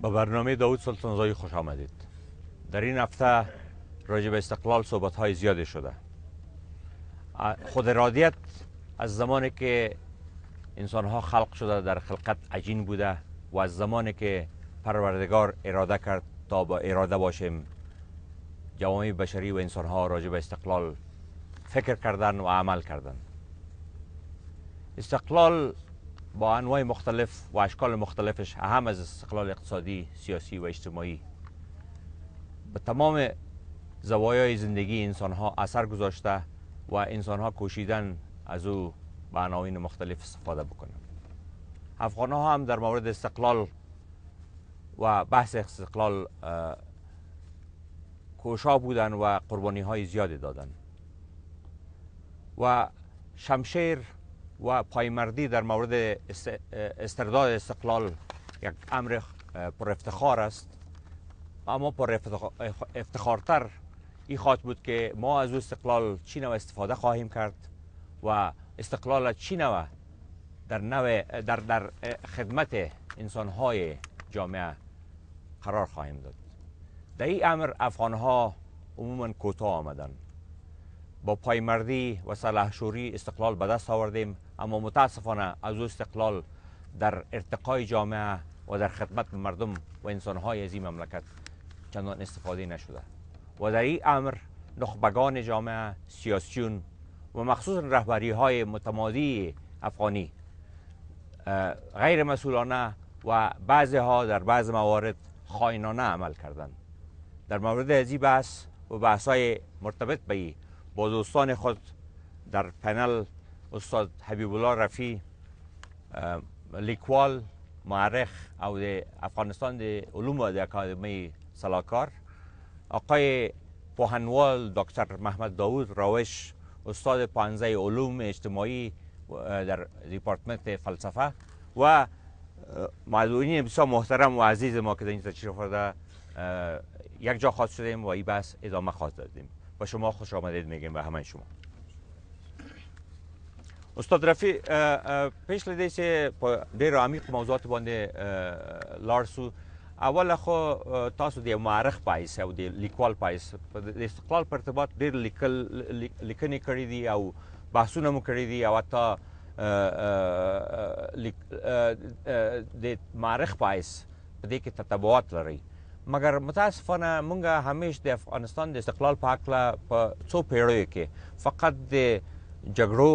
با برنامه داود سلطانزایی خوش آمدید در این هفته راجب به استقلال صحبت های زیاده شده خود رادیت از زمانی که انسان ها خلق شده در خلقت عجین بوده و از زمانی که پروردگار اراده کرد تا با اراده باشیم جوامع بشری و انسان ها راجع به استقلال فکر کردن و عمل کردن استقلال با انواع مختلف و اشکال مختلفش اهم از استقلال اقتصادی، سیاسی و اجتماعی به تمام زوایای زندگی انسان ها اثر گذاشته و انسان ها کوشیدن از او به عناوین مختلف استفاده بکنند. افغان ها هم در مورد استقلال و بحث استقلال کوشا بودن و قربانی های زیادی دادن و شمشیر و پایمردی در مورد استرداد استقلال یک امر پر افتخار است اما پر افتخارتر ای خواهد بود که ما از او استقلال چی نو استفاده خواهیم کرد و استقلال چی نوع در, نو در, در خدمت های جامعه قرار خواهیم داد در این امر افغان ها عموما کوتاه آمدن با مردی و سلحشوری استقلال به دست آوردیم اما متاسفانه از او استقلال در ارتقای جامعه و در خدمت مردم و انسانهای از این مملکت چندان استفاده نشده و در این امر نخبگان جامعه سیاسیون و مخصوص رهبری های متمادی افغانی غیر مسئولانه و بعضی ها در بعض موارد خائنانه عمل کردند در مورد از بحث و بحث های مرتبط به ای با دوستان خود در پنل استاد حبیب الله رفی لیکوال معرخ او افغانستان علوم و اکادمی سلاکار آقای پوهنوال دکتر محمد داوود راوش استاد پانزه علوم اجتماعی در دیپارتمنت فلسفه و معذورین بسیار محترم و عزیز ما که در اینجا تشریف آورده یک جا خواست شدیم و این بحث ادامه خواست دادیم و شما خوش آمدید میگیم به همه شما استاد رفی پیش لیده چه دیر عمیق موضوعات باندې لارسو اول خو تاسو د مورخ پایس او د لیکوال پایس د استقلال پر ارتباط ډیر لیکل لیکنې کړې دي او بحثونه مو کړې دي او حتی د مارخ پایس په دې کې تطابقات لري مګر متاسفانه مونږه همیش د افغانستان د استقلال په حق له په څو پیړیو کې فقط د جګړو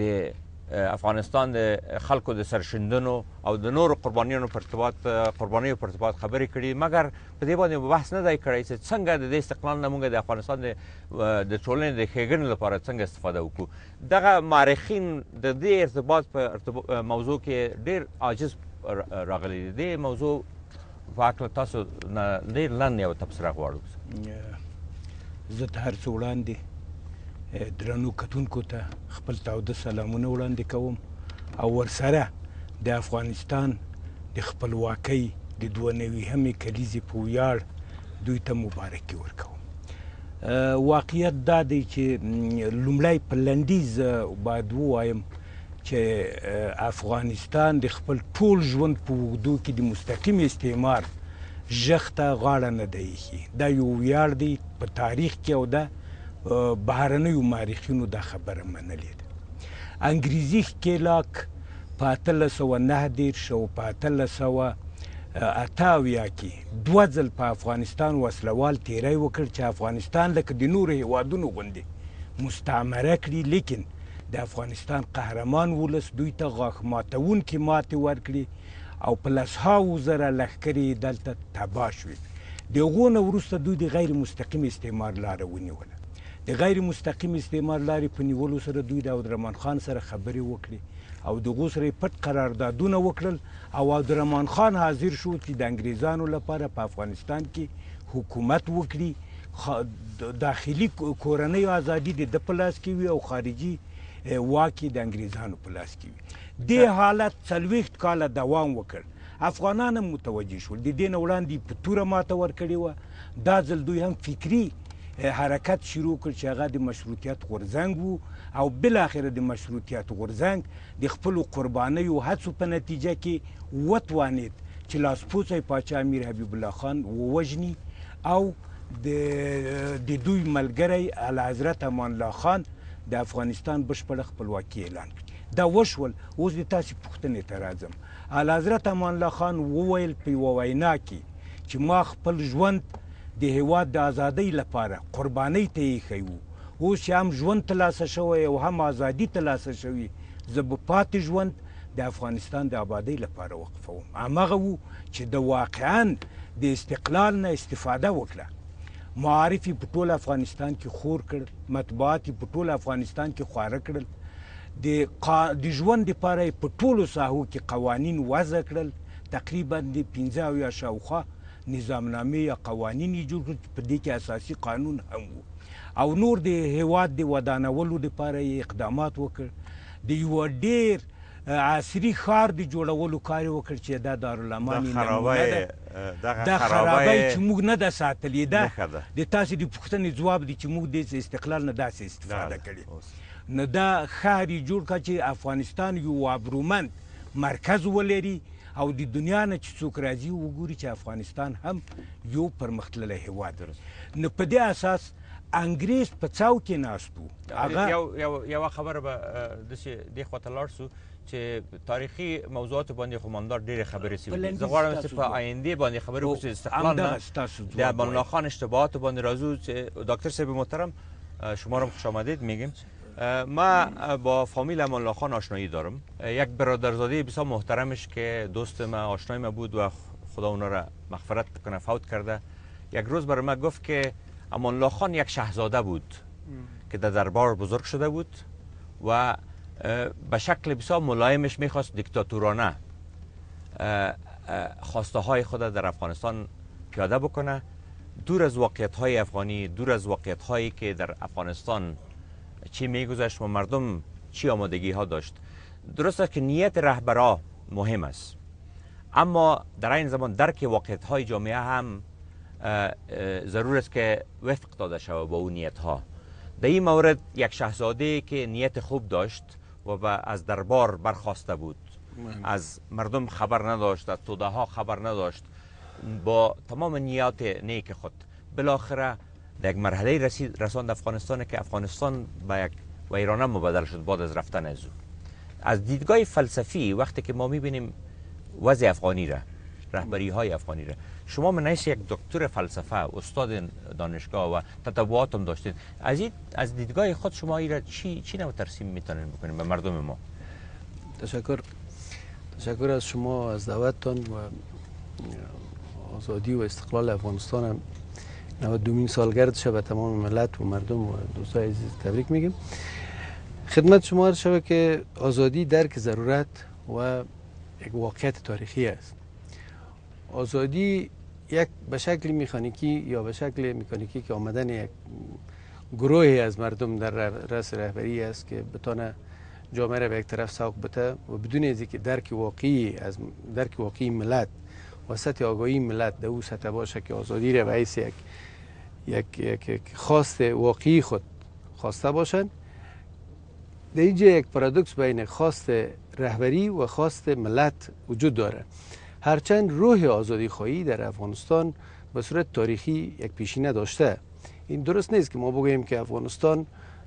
د افغانستان د خلکو د سرشندنو او د نورو قربانیانو پر ارتباط قربانیو پر ارتباط خبرې کړي مګر په دې باندې بحث نه دی کړی چې څنګه د استقلال نه موږ د افغانستان د د ټولنې د ښېګڼې لپاره څنګه استفاده وکړو دغه مارخین د دې ارتباط په ارتباط موضوع کې ډیر عاجز راغلی دی د موضوع په هکله تاسو نه ډیر لاندې یو تبصره غواړو زه تر څو وړاندې درنو کتونکو ته خپل تاوده سلامونه وړاندې کوم او ورسره د افغانستان د خپلواکۍ د دوه نوي کلیزې په ویاړ دوی ته مبارکي ورکوم واقعیت دا دی چې لومړی په لنډیز باید ووایم چې افغانستان د خپل ټول ژوند په اوږدو کې د مستقیم استعمار ژخته غاړه نه دی دا یو ویاړ دی په تاریخ کې او ده بهرنیو مارخینو دا خبره منلې ده انګریزي ښکېلاک په اتلس سوه نهه دېرش او په اتلس سوه اتاویا کې دوه ځل په افغانستان وسلوال تیری وکړ چې افغانستان لکه د نورو هیوادونو غوندې مستعمره کړي لیکن د افغانستان قهرمان ولس دوی ته غاښ ماتونکي ماتې ورکړي او په لسهاوو زره لښکرې دلته تباه شوې د هغو نه وروسته دوی د غیر مستقیم استعمار لاره ونیوله د غیر مستقیم استعمار لارې په نیولو سره دوی د عبدالرحمن خان سره خبرې وکړې او دغو سره پټ قراردادونه وکړل او عبدالرحمن خان حاضر شو چې د انګریزانو لپاره په افغانستان کې حکومت وکړي داخلي کورنۍ ازادي د پلاس کې وي او خارجي واکي د انګریزانو په لاس کې وي د حالت څلويخت کاله دوام وکړ افغانان متوجي شول د دین وړاندې په توره ماته ور کړی و دا ځل دوی هم فکری حرکت شروع کړ چې هغه د مشروطیت غورځنګ وو او بل اخر د مشروطیت غورځنګ د خپل قرباني او هڅو په نتیجه کې وتوانید چې لاسپوڅی پاچا امیر حبیب الله خان ووجني او د د دوی ملګری اعلی حضرت امان الله خان د افغانستان بشپړ خپلواکي اعلان کړ دا وشول اوس د تاسو پوښتنې ته راځم اعلی حضرت امان الله خان وویل په وینا کې چې ما خپل ژوند د هیواد د ازادۍ لپاره قرباني ته یې خیو اوس هم ژوند ترلاسه شوی او هم ازادي ترلاسه شوی زه به پاتې ژوند د افغانستان د آبادۍ لپاره وقفوم هماغه وو چې د واقعا د استقلال نه استفاده وکړه معارف یې په ټول افغانستان کې خور کړل مطبوعات یې په ټول افغانستان کې خواره کړل د قا... د ژوند لپاره په ټولو ساحو کې قوانین وضع کړل تقریبا د 15 یا شاوخوا نظامنامې یا قوانین یې جوړ کړل په دې کې اساسي قانون هم و او نور د هیواد د ودانولو لپاره یې اقدامات وکړ د یو ډیر عصري ښار د جوړولو کار وکړ چې دا دارالامان یې دا خرابای چې موږ نه ده ساتلې ده د تاسې د پوښتنې ځواب دی چې موږ د استقلال نه داسې استفاده کړې نه دا ښار یې جوړ کړ چې افغانستان یو ابرومند مرکز ولري او د دنیا نه چې څوک راځي وګوري چې افغانستان هم یو پرمختللی هیواد نو په دې اساس انګریز په څاو کې ناست وو هغه یو یو یو خبره به داسې دې خواته لاړ سو چې تاریخي موضوعات باندې خماندار ډېر خبرې سوي زه غواړم چې په آینده باندې خبرې وکړو استقلال نه د امان الله خان اشتباهات باندې راځو چې ډاکټر صاحب محترم شما رو خوش آمدید میگیم ما با فامیل امان خان آشنایی دارم یک برادرزاده بسیار محترمش که دوست ما آشنای ما بود و خدا اونا را مغفرت کنه فوت کرده یک روز برای ما گفت که امان خان یک شهزاده بود که در دربار بزرگ شده بود و به شکل بسیار ملایمش میخواست دیکتاتورانه خواسته های خود در افغانستان پیاده بکنه دور از واقعیت های افغانی دور از واقعیت هایی که در افغانستان چی میگذشت و مردم چی آمادگی ها داشت درست است که نیت رهبرا مهم است اما در این زمان درک واقعیت های جامعه هم ضرور است که وفق داده شود با اون نیت ها در این مورد یک شهزاده که نیت خوب داشت و از دربار برخواسته بود از مردم خبر نداشت از توده ها خبر نداشت با تمام نیات نیک خود بالاخره در یک مرحله رسید رساند افغانستان که افغانستان به یک هم مبدل شد بعد از رفتن از او از دیدگاه فلسفی وقتی که ما میبینیم وضع افغانی را رهبری های افغانی را شما من یک دکتر فلسفه استاد دانشگاه و تطبعات هم داشتین از, از دیدگاه خود شما این را چی, چی نو ترسیم میتونین بکنید به مردم ما تشکر تشکر از شما از دعوتتان و آزادی و استقلال افغانستان دومین سالگرد شب تمام ملت و مردم و دوستای عزیز تبریک میگیم خدمت شما هر شبه که آزادی درک ضرورت و یک واقعیت تاریخی است آزادی یک به شکل مکانیکی یا به شکل مکانیکی که آمدن یک گروهی از مردم در رأس رهبری است که بتانه جامعه را به یک طرف سوق بده و بدون اینکه درک واقعی از درک واقعی ملت و آگاهی ملت در او سطح باشه که آزادی را به یک یک, خواست واقعی خود خواسته باشند در اینجا یک پارادوکس بین خواست رهبری و خواست ملت وجود داره هرچند روح آزادی خواهی در افغانستان به صورت تاریخی یک پیشینه داشته این درست نیست که ما بگوییم که افغانستان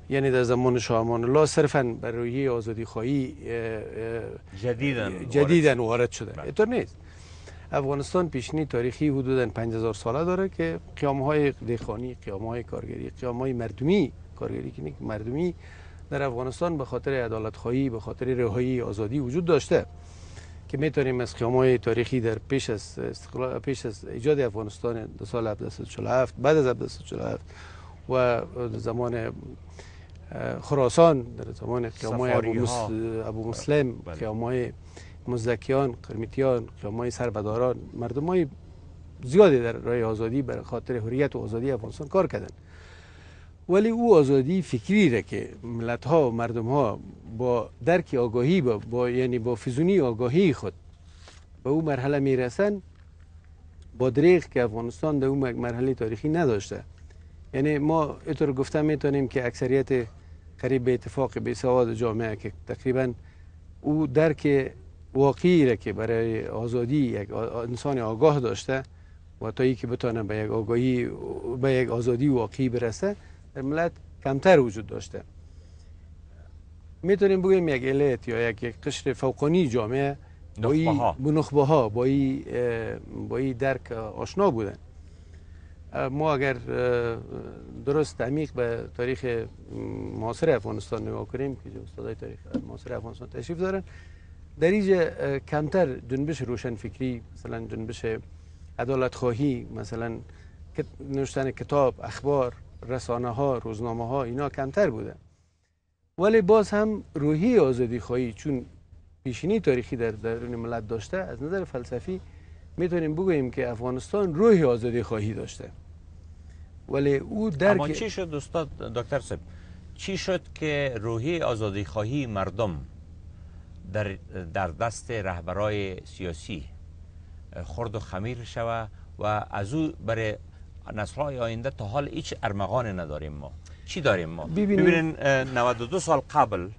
یعنی در زمان شاه امان الله صرفا بر روی آزادی خواهی جدیدن جدیدن وارد شده بله. اینطور نیست افغانستان پیشنی تاریخی حدود 5000 ساله داره که قیام های دیخانی، قیام های کارگری قیام های مردمی کارگری که مردمی در افغانستان به خاطر عدالت خواهی به خاطر رهایی آزادی وجود داشته که میتونیم از قیام های تاریخی در پیش از پیش از ایجاد افغانستان در سال 1747 بعد از 1747 و زمان خراسان در زمان قیام های ابو, مسلم بله. قیام مزدکیان قرمیتیان مای سربداران مردم های زیادی در رای آزادی بر خاطر حریت و آزادی افغانستان کار کردن ولی او آزادی فکری را که ملت ها و مردم ها با درک آگاهی با, یعنی با فیزونی آگاهی خود به او مرحله میرسن با دریغ که افغانستان در اون مرحله تاریخی نداشته یعنی ما اینطور گفته میتونیم که اکثریت قریب به اتفاق به سواد جامعه که تقریبا او درک واقعی را که برای آزادی یک انسان آگاه داشته و تا که بتانه به یک آگاهی به یک آزادی واقعی برسه در ملت کمتر وجود داشته میتونیم بگیم یک الیت یا یک, قشر فوقانی جامعه با نخبه ها با این با ای درک آشنا بودن ما اگر درست عمیق به تاریخ معاصر افغانستان نگاه کنیم که استادای تاریخ معاصر افغانستان تشریف دارن اینجا کمتر جنبش روشن فکری مثلا جنبش عدالت خواهی مثلا نوشتن کتاب اخبار رسانه ها روزنامه ها اینا کمتر بوده ولی باز هم روحی آزادی خواهی چون پیشینی تاریخی در درون ملت داشته از نظر فلسفی میتونیم بگوییم که افغانستان روحی آزادی خواهی داشته ولی او در اما چی شد استاد دکتر سب چی شد که روحی آزادی خواهی مردم در, در دست رهبرای سیاسی خرد و خمیر شوه و از او برای نسل های آینده تا حال هیچ ارمغان نداریم ما چی داریم ما ببینین 92 سال قبل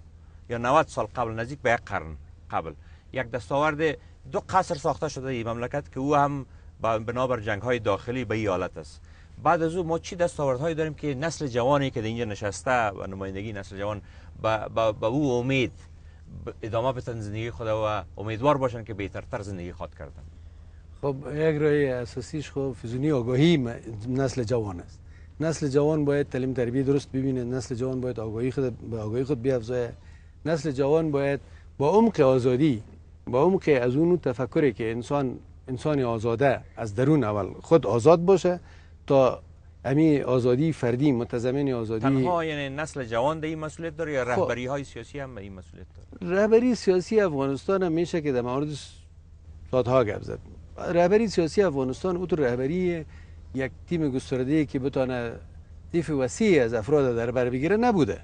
یا 90 سال قبل نزدیک به یک قرن قبل یک دستاورد دو قصر ساخته شده ای مملکت که او هم بنابر جنگ های داخلی به حالت است بعد از او ما چی دستاوردهایی داریم که نسل جوانی که در اینجا نشسته و نمایندگی نسل جوان به او امید ادامه بتن زندگی خود و امیدوار باشن که تر زندگی خود کردن خب یک رای اساسیش خب فیزونی آگاهی نسل جوان است نسل جوان باید تعلیم تربیه درست ببینه نسل جوان باید آگاهی خود به آگاهی خود بیافزایه نسل جوان باید با عمق آزادی با عمق از اون تفکری که انسان انسانی آزاده از درون اول خود آزاد باشه تا امی آزادی فردی متضمن آزادی تنها یعنی نسل جوان در این مسئولیت داره یا خب. رهبری های سیاسی هم این مسئولیت داره رهبری سیاسی افغانستان هم میشه که در مورد ها گپ زد رهبری سیاسی افغانستان اون رهبری یک تیم گسترده که بتانه دیف وسیع از افراد در بر بگیره نبوده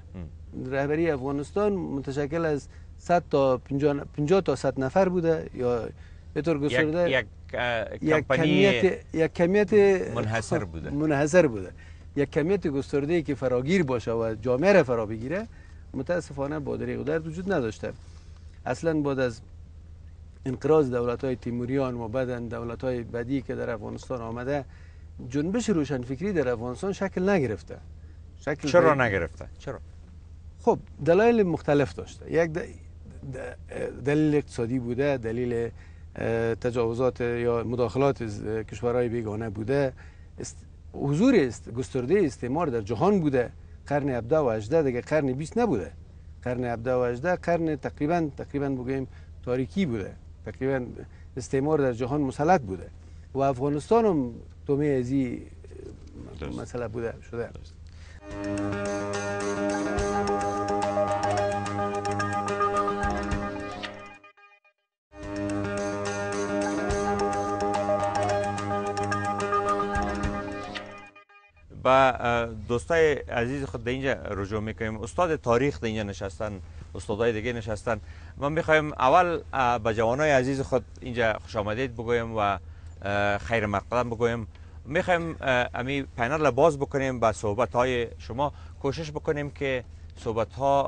رهبری افغانستان متشکل از 100 تا 50 تا 100 نفر بوده یا به گسترده یک یک یک کمیت منحصر بوده منحصر بوده یک کمیت گسترده که فراگیر باشه و جامعه را فرا بگیره متاسفانه با دریغ درد وجود نداشته اصلا بعد از انقراض دولت های تیموریان و بعد دولت های بدی که در افغانستان آمده جنبش فکری در افغانستان شکل نگرفته شکل چرا نگرفته چرا خب دلایل مختلف داشته یک دلیل اقتصادی بوده دلیل تجاوزات یا مداخلات کشورهای بیگانه بوده است حضور است گسترده استعمار در جهان بوده قرن 17 و 18 دیگه قرن 20 نبوده قرن 17 و 18 قرن تقریبا تقریبا بگیم تاریکی بوده تقریبا استعمار در جهان مسلط بوده و افغانستان هم تومه ازی مسئله بوده شده با دوستای عزیز خود اینجا رجوع میکنیم استاد تاریخ اینجا نشستن استادای دیگه نشستن ما میخوایم اول به جوانای عزیز خود اینجا خوش آمدید بگویم و خیر مقدم بگویم میخوایم امی پنل باز بکنیم با صحبت های شما کوشش بکنیم که صحبت ها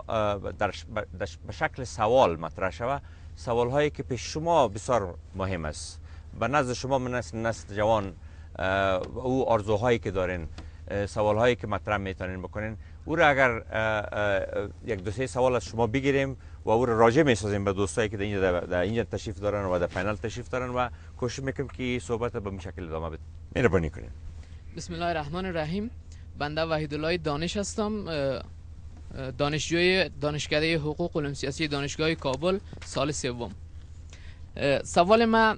به شکل سوال مطرح شود سوال هایی که پیش شما بسیار مهم است به نزد شما نسل جوان او آرزوهایی که دارین سوال هایی که مطرح میتونین بکنین او را اگر یک دو سه سوال از شما بگیریم و او را راجع میسازیم به دوستایی که در اینجا, در اینجا تشریف دارن و در پنل تشریف دارن و کوشش میکنیم که صحبت به مشکل شکل ادامه بده مهربانی کنین بسم الله الرحمن الرحیم بنده وحید الله دانش هستم دانشجوی دانشکده حقوق علوم سیاسی دانشگاه کابل سال سوم سوال ما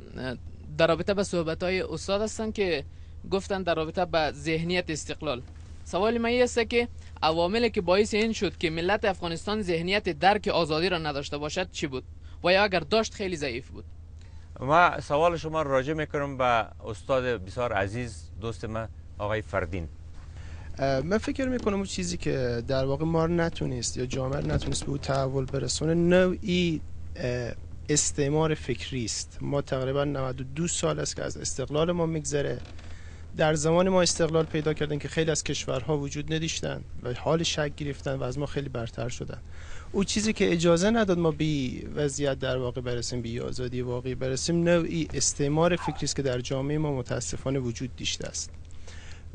در رابطه به صحبت های استاد هستن که گفتن در رابطه به ذهنیت استقلال سوال من است که عواملی که باعث این شد که ملت افغانستان ذهنیت درک آزادی را نداشته باشد چی بود و یا اگر داشت خیلی ضعیف بود ما سوال شما را راجع میکنم به استاد بسیار عزیز دوست من آقای فردین من فکر میکنم اون چیزی که در واقع ما نتونست یا جامعه نتونست به او تحول برسونه نوعی استعمار فکری است ما تقریبا 92 سال است که از استقلال ما میگذره در زمان ما استقلال پیدا کردن که خیلی از کشورها وجود نداشتن و حال شک گرفتن و از ما خیلی برتر شدن او چیزی که اجازه نداد ما بی وضعیت در واقع برسیم بی آزادی واقعی برسیم نوعی استعمار فکری است که در جامعه ما متاسفانه وجود داشته است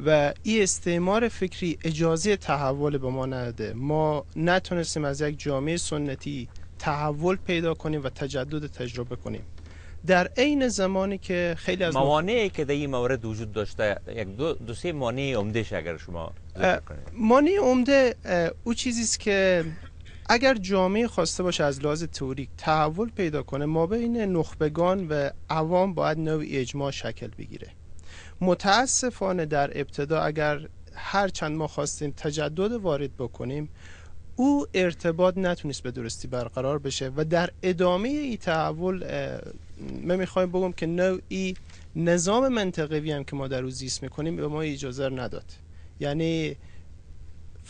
و این استعمار فکری اجازه تحول به ما نده ما نتونستیم از یک جامعه سنتی تحول پیدا کنیم و تجدد تجربه کنیم در عین زمانی که خیلی از موانعی که در این مورد وجود داشته یک دو, دو سه مانع عمده اگر شما مانع عمده او چیزی است که اگر جامعه خواسته باشه از لحاظ تئوریک تحول پیدا کنه ما بین نخبگان و عوام باید نوعی اجماع شکل بگیره متاسفانه در ابتدا اگر هر چند ما خواستیم تجدد وارد بکنیم او ارتباط نتونست به درستی برقرار بشه و در ادامه ای تحول من میخوایم بگم که نوعی نظام منطقوی هم که ما در او زیست میکنیم به ما اجازه نداد یعنی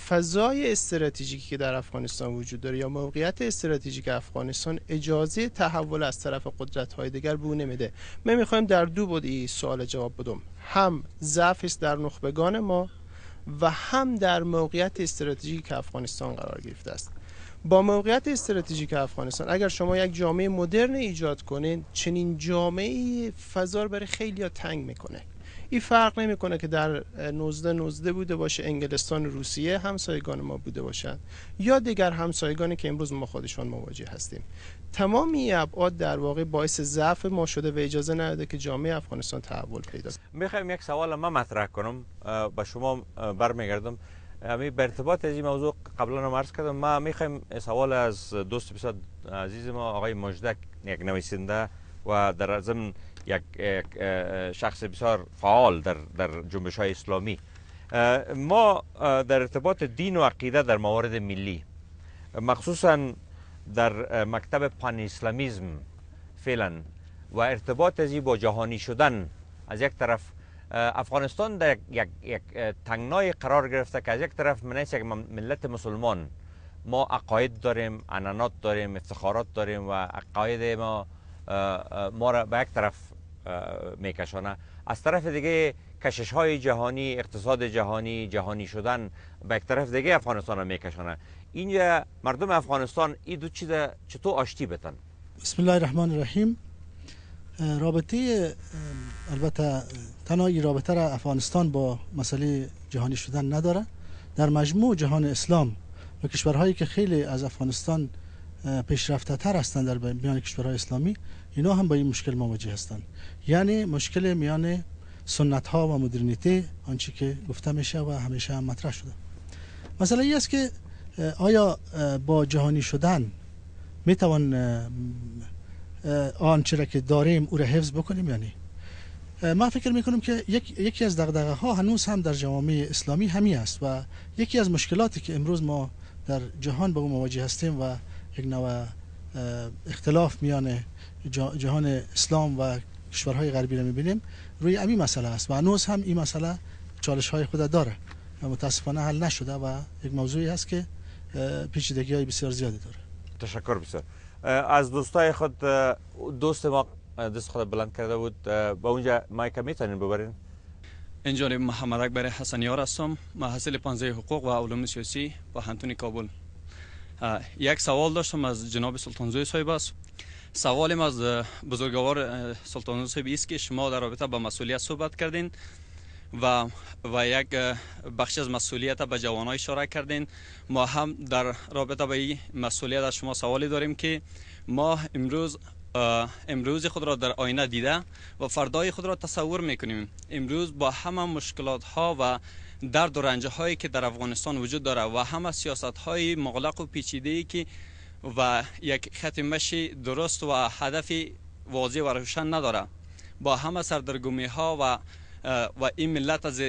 فضای استراتژیکی که در افغانستان وجود داره یا موقعیت استراتژیک افغانستان اجازه تحول از طرف قدرت های دیگر به نمیده من میخوایم در دو بود سوال جواب بدم هم ضعف است در نخبگان ما و هم در موقعیت استراتژیک که افغانستان قرار گرفته است با موقعیت استراتژیک افغانستان اگر شما یک جامعه مدرن ایجاد کنید چنین جامعه فضا برای خیلی ها تنگ میکنه این فرق نمیکنه که در 1919 بوده باشه انگلستان روسیه همسایگان ما بوده باشند یا دیگر همسایگانی که امروز ما خودشان مواجه هستیم تمام این ابعاد در واقع باعث ضعف ما شده و اجازه نداده که جامعه افغانستان تحول پیدا کنه میخوام یک سوال ما مطرح کنم به شما برمیگردم امی به ارتباط از این موضوع قبلا هم عرض کردم ما میخوایم سوال از دوست بسیار عزیز ما آقای مجدک یک نویسنده و در ضمن یک شخص بسیار فعال در, در جنبش های اسلامی ما در ارتباط دین و عقیده در موارد ملی مخصوصا در مکتب پان اسلامیزم فعلا و ارتباط از با جهانی شدن از یک طرف افغانستان در یک, یک تنگنای قرار گرفته که از یک طرف من ملت مسلمان ما عقاید داریم انانات داریم افتخارات داریم و عقاید ما ما را به یک طرف میکشانه از طرف دیگه کشش های جهانی اقتصاد جهانی جهانی شدن به یک طرف دیگه افغانستان را میکشانه اینجا مردم افغانستان این دو چیز چطور آشتی بتن بسم الله الرحمن الرحیم رابطه البته تنها این رابطه را افغانستان با مسئله جهانی شدن نداره در مجموع جهان اسلام و کشورهایی که خیلی از افغانستان پیشرفته تر هستند در میان کشورهای اسلامی اینا هم با این مشکل مواجه هستند یعنی مشکل میان سنت ها و مدرنیته آنچه که گفته میشه و همیشه هم مطرح شده مسئله ای است که آیا با جهانی شدن میتوان آنچه را که داریم او را حفظ بکنیم یعنی ما فکر میکنیم که یک، یکی از دغدغه ها هنوز هم در جوامع اسلامی همی است و یکی از مشکلاتی که امروز ما در جهان به او مواجه هستیم و یک نوع اختلاف میان جهان اسلام و کشورهای غربی رو میبینیم روی امی مسئله است و هنوز هم این مسئله چالش های خود داره متاسفانه حل نشده و یک موضوعی است که پیچیدگی های بسیار زیادی داره تشکر بسیار از دوستای خود دوست ما دست خود بلند کرده بود به اونجا مایک میتونین ببرین انجام محمد اکبر حسنیار هستم محصل پانزه حقوق و علوم سیاسی با هنتون کابل یک سوال داشتم از جناب سلطانزوی صاحب است سوالیم از بزرگوار سلطانزوی صاحب است که شما در رابطه با مسئولیت صحبت کردین و و یک بخش از مسئولیت به ها اشاره کردین ما هم در رابطه به این مسئولیت از شما سوالی داریم که ما امروز امروز خود را در آینه دیده و فردای خود را تصور میکنیم امروز با همه مشکلات ها و درد و رنج هایی که در افغانستان وجود داره و همه سیاست های مغلق و پیچیده ای که و یک خط درست و هدف واضح و روشن نداره با همه سردرگمی ها و و این ملت از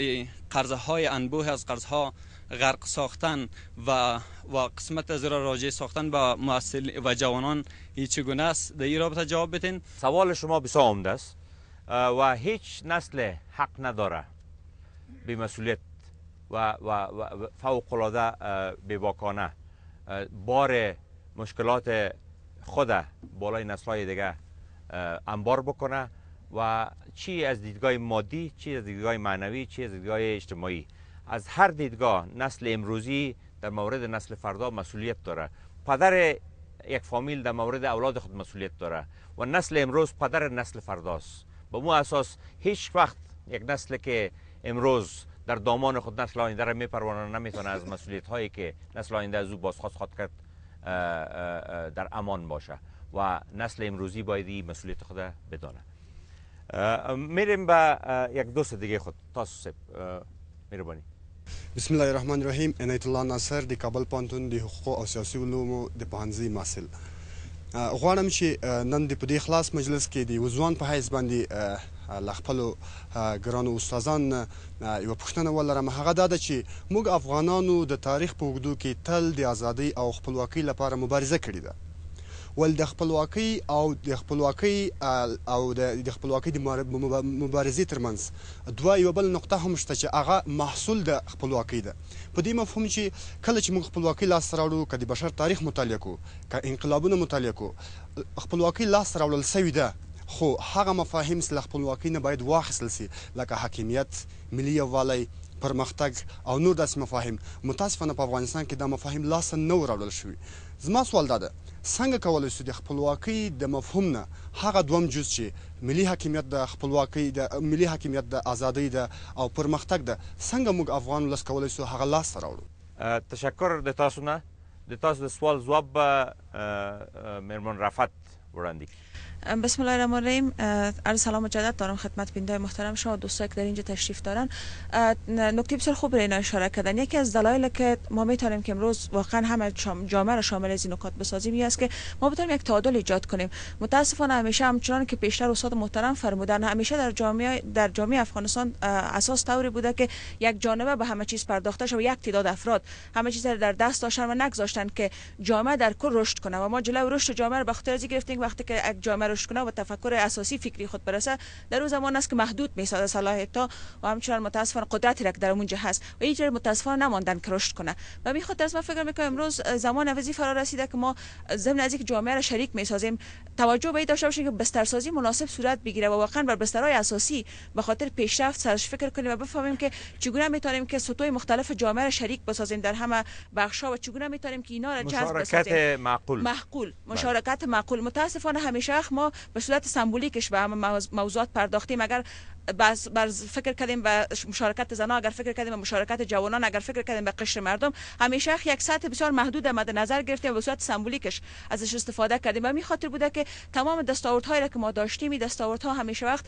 قرضه های انبوه از قرض ها غرق ساختن و و قسمت از را راجع ساختن به و جوانان چگونه است در این رابطه جواب بتین سوال شما بسیار عمده است و هیچ نسل حق نداره به مسئولیت و, و, و فوق بیباکانه بار مشکلات خود بالای های دیگه انبار بکنه و چی از دیدگاه مادی چی از دیدگاه معنوی چی از دیدگاه اجتماعی از هر دیدگاه نسل امروزی در مورد نسل فردا مسئولیت داره پدر یک فامیل در مورد اولاد خود مسئولیت داره و نسل امروز پدر نسل فرداست به مو اساس هیچ وقت یک نسل که امروز در دامان خود نسل آینده را میپروانه نمیتونه از مسئولیت هایی که نسل آینده از او بازخواست خواهد کرد در امان باشه و نسل امروزی باید این مسئولیت خود بدانه میریم به یک دوست دیگه خود تاسو سب میربانی بسم الله الرحمن الرحیم عنایت الله ناصر د کابل پانتون د حقوق او سیاسي علومو د پوهنځي محصل غواړم چې نن د پدې خلاص مجلس کې د وزوان په حیث باندې لغپلو ګرانو استادان یو پښتنه ولرم هغه دا ده چې موږ افغانانو د تاریخ په وګدو کې تل د ازادۍ او خپلواکۍ لپاره مبارزه کړې ده ول د خپلواکۍ او د خپلواکۍ او د خپلواکۍ د مبارزې ترمنځ دوه یو بل نقطه هم شته چې هغه محصول د خپلواکۍ ده په دې مفهوم چې کله چې موږ خپلواکۍ لاس راوړو که د بشر تاریخ مطالعه کو که انقلابونه مطالعه کو خپلواکۍ لاس راوړل سوي ده خو هغه مفاهیم چې خپلواکۍ نه باید واخیستل سي لکه حاکمیت ملي یووالی پرمختګ او نور داسې مفاهیم متاسفانه په افغانستان کې دا مفاهیم لاس نه راوړل شوي زما سوال دا ده څنګه کولای شو د خپلواکۍ د مفهوم نه هغه دوم جز چې ملي حاکمیت د خپلواکۍ د ملي حاکمیت د ازادۍ د او پرمختګ د څنګه موږ افغان ولس کولای شو هغه لاس راوړو تشکر د تاسو نه د تاسو د سوال ځواب به مېرمن رافت وړاندې کړي بسم الله الرحمن الرحیم عرض سلام مجدد دارم خدمت بینده محترم شما دوستایی که در اینجا تشریف دارن نکته بسیار خوب اینا اشاره کردن یکی از دلایل که ما میتونیم که امروز واقعا همه جامعه را شامل از این نکات بسازیم این است که ما بتونیم یک تعادل ایجاد کنیم متاسفانه همیشه همچنان که پیشتر استاد محترم فرمودن همیشه در جامعه در جامعه افغانستان اساس طوری بوده که یک جانبه به همه چیز پرداخته شود و یک تعداد افراد همه چیز را در دست داشتن و نگذاشتن که جامعه در کل رشد کنه و ما جلو رشد جامعه را به خاطر گرفتیم وقتی که یک جامعه رشد کنه و تفکر اساسی فکری خود برسه در روزمان زمان است که محدود می سازه صلاحیت و همچنان متاسفانه قدرت را در اونجا هست و اینجا متاسفانه نماندن که رشد کنه و می خود درس من فکر می امروز زمان وزی فرا رسیده که ما ضمن از یک جامعه را شریک می سازیم توجه به داشته باشیم که بسترسازی مناسب صورت بگیره و واقعا بر بسترهای اساسی به خاطر پیشرفت سرش فکر کنیم و بفهمیم که چگونه میتونیم که سطوح مختلف جامعه را شریک بسازیم در همه بخش و چگونه میتونیم که اینا را جذب بسازیم معقول معقول مشارکت معقول متاسفانه همیشه ما ما به صورت سمبولیکش به موضوعات پرداختیم اگر بر فکر کردیم به مشارکت زنان اگر فکر کردیم به مشارکت جوانان اگر فکر کردیم به قشر مردم همیشه یک سطح بسیار محدود مد نظر گرفتیم و به صورت سمبولیکش ازش استفاده کردیم و می خاطر بوده که تمام دستاوردهایی که ما داشتیم دستاوردها همیشه وقت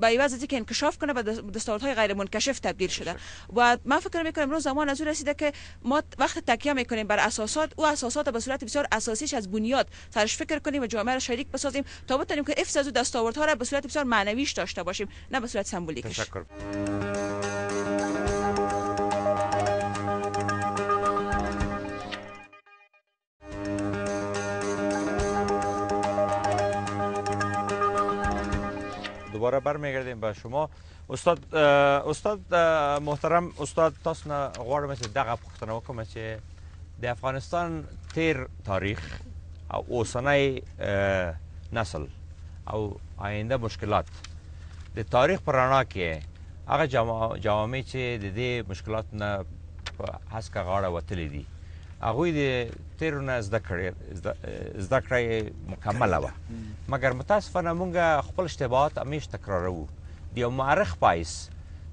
به عوض از که انکشاف کنه به دستاوردهای غیر منکشف تبدیل شده و من فکر می کنم روز زمان از رسیده که ما وقت تکیه کنیم بر اساسات او اساسات به صورت بسیار اساسیش از بنیاد سرش فکر کنیم و جامعه را شریک بسازیم تا بتونیم که افساز دستاوردها را به صورت بسیار معنویش داشته باشیم نه به Nusret Sembul Teşekkür دوباره برمیگردیم به شما استاد استاد محترم استاد تاسو نه غواړم چې دغه پوښتنه وکړم چې د افغانستان تیر تاریخ او اوسنی نسل او آینده مشکلات د تاریخ پرانا کې هغه جوامع چې د دې مشکلات نه هڅه غاړه وتلې دي هغه د تیرو نه زده کړې زده کړې مکمله و مګر متاسفانه مونږ خپل اشتباهات همیش تکرارو دی یو مورخ پایس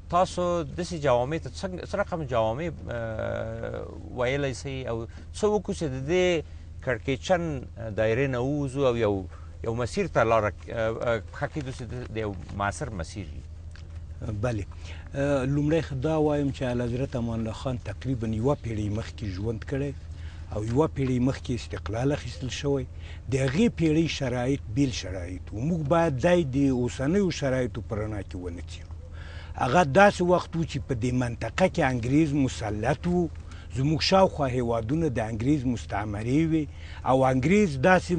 تاسو د سې جوامع ته څنګه رقم جوامع ویلې سي او څو کو چې د دې کرکېچن دایره نه وځو او یو یو مسیر ته لار پخه کېدو چې د یو معاصر مسیر بله لومړی خدا وایم چې اعلی حضرت امان الله خان تقریبا یو پیړۍ مخکې ژوند کړی او یو پیړۍ مخکې استقلال اخیستل شوی د هغې پیړۍ شرایط بیل شرایط و موږ باید دای د دا اوسنیو شرایطو په رڼا کې ونه څېړو هغه داسې وخت و چې په دې منطقه کې انګریز مسلط و زموږ شاوخوا هیوادونه د انګریز مستعمرې وي او انګریز داسې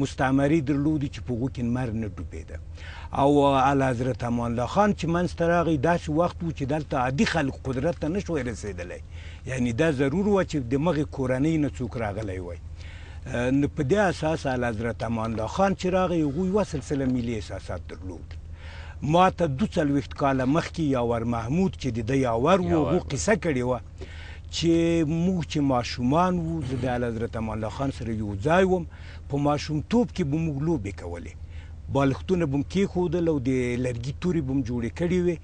مستعمرې درلودې چې په هغو کې لمر نه ډوبېده او اعلیحضرت امان الله خان چې منځته راغی داسې وخت و چې دلته عادي خلک قدرت ته نشوی رسېدلی یعنې دا ضرور وه چې د مغې کورنۍ نه څوک راغلی وای نو په دې اساس اعلیحضرت امان الله خان چې راغی هغوی یوه سلسله ملي احساسات درلود ما ته دو څلوېښت کاله مخکې یاور محمود چې د ده یاور وو هغو قصه کړې وه چې موږ چې ماشومان وو زه د حضرت امان الله خان سره یو ځای وم په ماشومتوب کې به موږ لوبې کولې بالښتونه به م کېښودل او د لرګي تورې به م جوړې کړې وې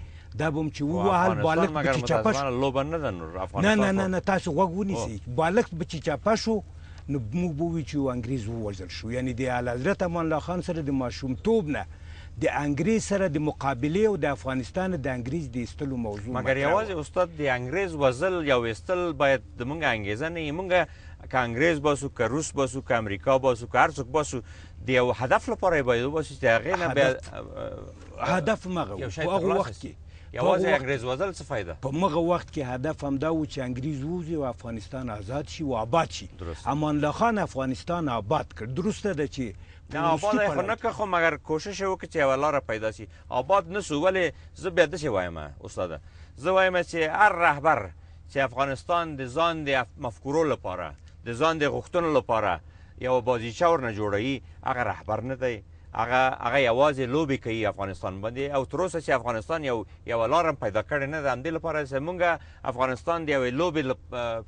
دا به م چې ووهل بالښت به چې چپه شو نه نه نه نه تاسو غوږ ونیسئ بالښت به چې چپه شو نو موږ به ووایو چې یو انګریز ووژل شو یعنې د اعلی حضرت امان الله خان سره د ماشومتوب نه د انګريز سره د مقابله او د افغانستان د انګريز د استلو موضوع مګر یوازې استاد د انګريز وزل یو استل باید د مونږ انګیزه نه مونږ که انګريز باسو که روس باسو که امریکا باسو که هر څوک باسو د یو هدف لپاره باید وباسو چې هغه نه بیا هدف مغه او هغه وخت کې یوازې انګريز وزل څه فائدہ په مغه وخت کې هدف هم دا و چې انګريز ووزي او افغانستان آزاد شي او آباد شي امان الله خان افغانستان آباد کړ درسته ده چې نه آباد خو نه که خو مګر کوشش وکړي چې یوه لاره پیدا شي آباد نه سو ولې زه بیا داسې وایم استاده زه وایم چې هر رهبر چې افغانستان د ځان د مفکورو لپاره د ځان د غوښتنو لپاره یوه بازیچه ورنه جوړوي هغه رهبر نه دی هغه هغه یوازې لوبې کوي افغانستان باندې او تر اوسه چې افغانستان یو یو لارم پیدا کړی نه ده همدې لپاره چې مونږ افغانستان د یوې لوبې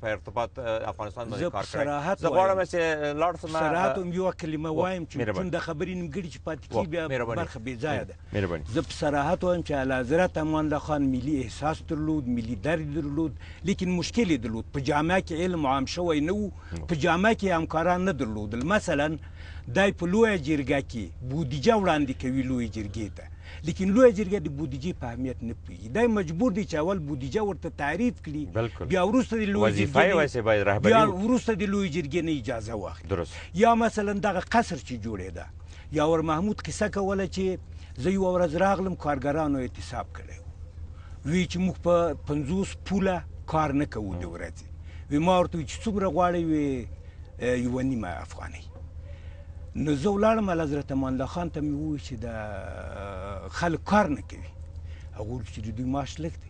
په ارتباط افغانستان باندې کار کړی زه غواړم چې لاړ سم صراحت هم یو کلمه وایم چې چون د خبرې نیمګړې چې پاتې کیږي بیا برخه بې ځایه ده زه په صراحت وایم چې اعلی حضرت امان الله خان ملي احساس درلود ملي درد درلود لیکن مشکل یې درلود په جامعه کې علم عام شوی نه و په جامعه کې همکاران نه درلودل مثلا دای په لویه جرګه کې بودیجه وړاندې کوي لویې جرګې ته لیکن لویه جرګه د بودیجې په اهمیت نه پوهېږي دای مجبور دی چې اول بودیجه ورته تعریف کړي بیا وروسته د لویې بیا وروسته د لویې جرګې نه اجازه واخلي یا مثلا دغه قصر چې جوړېده یا ور محمود قصه کوله چې زه یوه ورځ راغلم کارګرانو اعتصاب کړی وی چې موږ په 50 پوله کار نه کوو د ورځې وی ما ورته چې څومره غواړي وی یو نیمه افغانۍ نو زه ولاړم ال حضرت امان الله خان ته مې وویل چې د خلک کار نه کوي هغه وویل چې دوی معاش لږ دی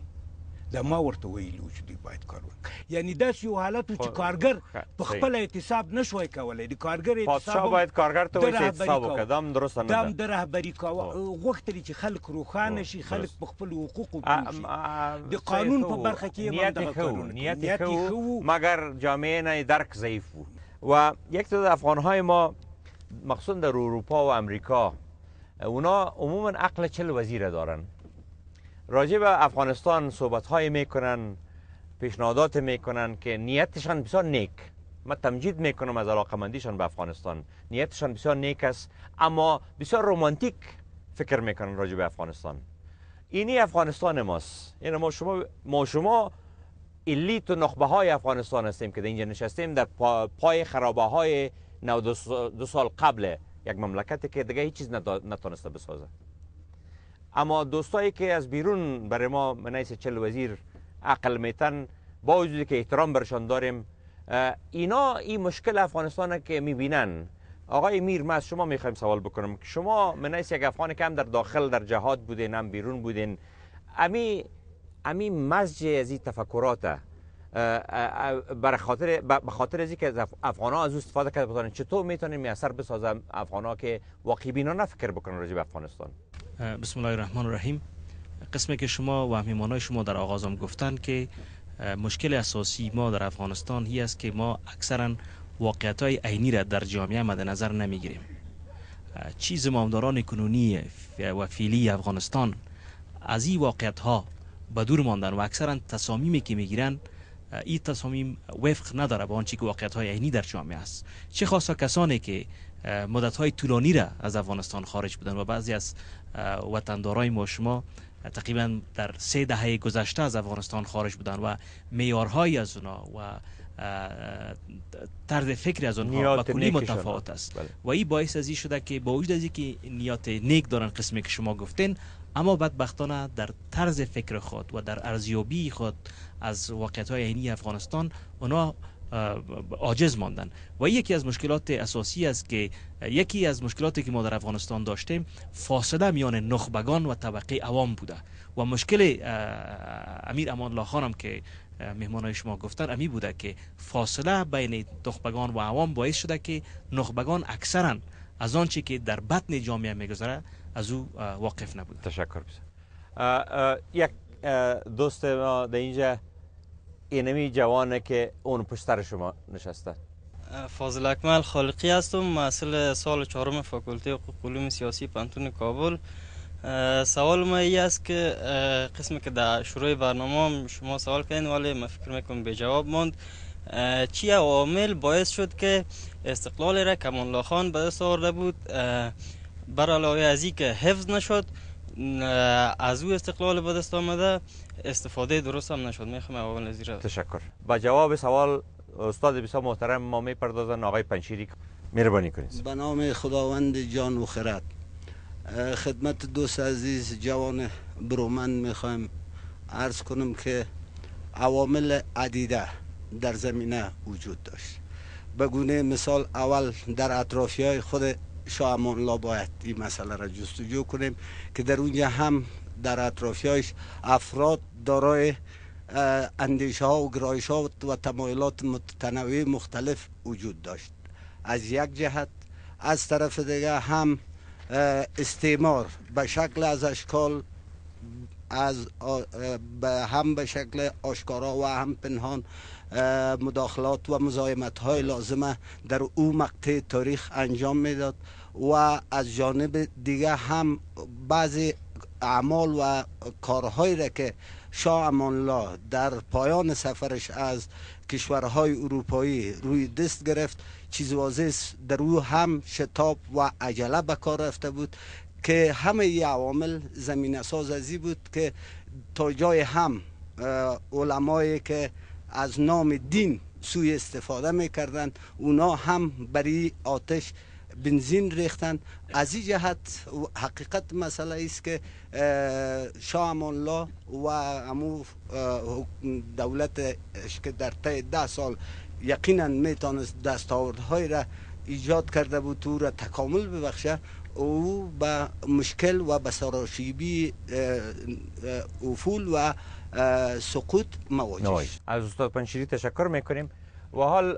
دا ما ورته ویلو چې دوی باید کار وکړي یعنی داسې یو حالت چې کارګر په خپل اعتصاب نشوي کولی د کارګر اعتصاب باید کارګر ته وایي چې اعتصاب وکړه دا هم درسته نه ده دا هم د رهبري غوښتل چې خلک روښانه شي خلک په خپل حقوقو پوه د قانون په برخه کې یې همدغه کارونه نیت ښه مګر جامعه نه درک ضعیف و و یک تعداد افغانهای ما مخصوصا در اروپا و امریکا اونا عموما عقل چل وزیره دارن راجع به افغانستان صحبت های میکنن پیشنهادات میکنن که نیتشان بسیار نیک ما تمجید میکنم از علاقمندیشان به افغانستان نیتشان بسیار نیک است اما بسیار رومانتیک فکر میکنن راجع به افغانستان اینی افغانستان ماست یعنی ما شما ما شما الیت و نخبه های افغانستان هستیم که در اینجا نشستیم در پای خرابه های نو دو سال قبل یک مملکتی که دیگه هیچ چیز نتونسته بسازه اما دوستایی که از بیرون برای ما منیس چل وزیر عقل میتن با وجودی که احترام برشان داریم اینا این مشکل افغانستان که میبینن آقای میر من از شما میخوایم سوال بکنم که شما منیس یک افغان که هم در داخل در جهاد بودین هم بیرون بودین امی امی مزج از این تفکرات بر خاطر به خاطر از که افغان ها از استفاده کرده بودن چطور میتونیم اثر بسازم افغان ها که واقعی بینا نفکر بکنن راجع به افغانستان بسم الله الرحمن الرحیم قسمی که شما و های شما در آغازم گفتن که مشکل اساسی ما در افغانستان هی است که ما اکثرا واقعیت های عینی را در جامعه مد نظر نمیگیریم چیز مامداران کنونی و فیلی افغانستان از این واقعیت ها به دور ماندن و اکثرا تصامیمی که میگیرن این تصامیم وفق نداره به آنچه که واقعیت های عینی در جامعه است چه خاصا کسانی که مدت های طولانی را از افغانستان خارج بودن و بعضی از وطندارای ما شما تقریبا در سه دهه گذشته از افغانستان خارج بودن و میارهای از اونا و طرز فکری از اونها با کلی متفاوت است بله. و این باعث از این شده که با وجود از که نیات نیک دارن قسمی که شما گفتین اما بدبختانه در طرز فکر خود و در ارزیابی خود از واقعیت های عینی افغانستان اونا عاجز ماندن و یکی از مشکلات اساسی است که یکی از مشکلاتی که ما در افغانستان داشتیم فاصله میان نخبگان و طبقه عوام بوده و مشکل امیر امان الله خانم که مهمان شما گفتن امی بوده که فاصله بین نخبگان و عوام باعث شده که نخبگان اکثرا از آنچه که در بطن جامعه میگذره از او واقف نبوده تشکر بسیار یک دوست ما اینجا اینمی جوانه که اون پشتر شما نشسته فاضل اکمل خالقی هستم محصول سال چهارم فاکولته علوم سیاسی پانتون کابل سوال ما ای است که قسم که در شروع برنامه شما سوال کردین ولی ما فکر میکنم به جواب ماند چی عوامل باعث شد که استقلال را کمانلا خان به دست آورده بود بر علاوه از که حفظ نشد از او استقلال به دست آمده استفاده درست هم نشد میخوام اول زیرا تشکر با جواب سوال استاد بسیار محترم ما میپردازن آقای پنشیری مهربانی کنید به نام خداوند جان و خرد خدمت دوست عزیز جوان برومند میخوایم عرض کنم که عوامل عدیده در زمینه وجود داشت به گونه مثال اول در اطرافی های خود شاه امان باید این مسئله را جستجو کنیم که در اونجا هم در اطرافیش افراد دارای اندیشه ها و گرایش ها و تمایلات متنوع مختلف وجود داشت از یک جهت از طرف دیگه هم استعمار به شکل از اشکال از هم به شکل آشکارا و هم پنهان مداخلات و مزایمت های لازمه در او مقطع تاریخ انجام میداد و از جانب دیگه هم بعضی اعمال و کارهایی را که شاه امان الله در پایان سفرش از کشورهای اروپایی روی دست گرفت چیز واضح در او هم شتاب و عجله به کار رفته بود که همه ای عوامل زمینه ساز ازی بود که تا جای هم علمایی که از نام دین سوی استفاده میکردند اونا هم بری آتش بنزین ریختن از این جهت حقیقت مسئله است که شاه الله و امو دولت که در طی ده سال یقینا میتونست دستاوردهای را ایجاد کرده بود تو را تکامل ببخشه او به مشکل و به افول و سقوط مواجه از استاد پنشیری تشکر میکنیم و حال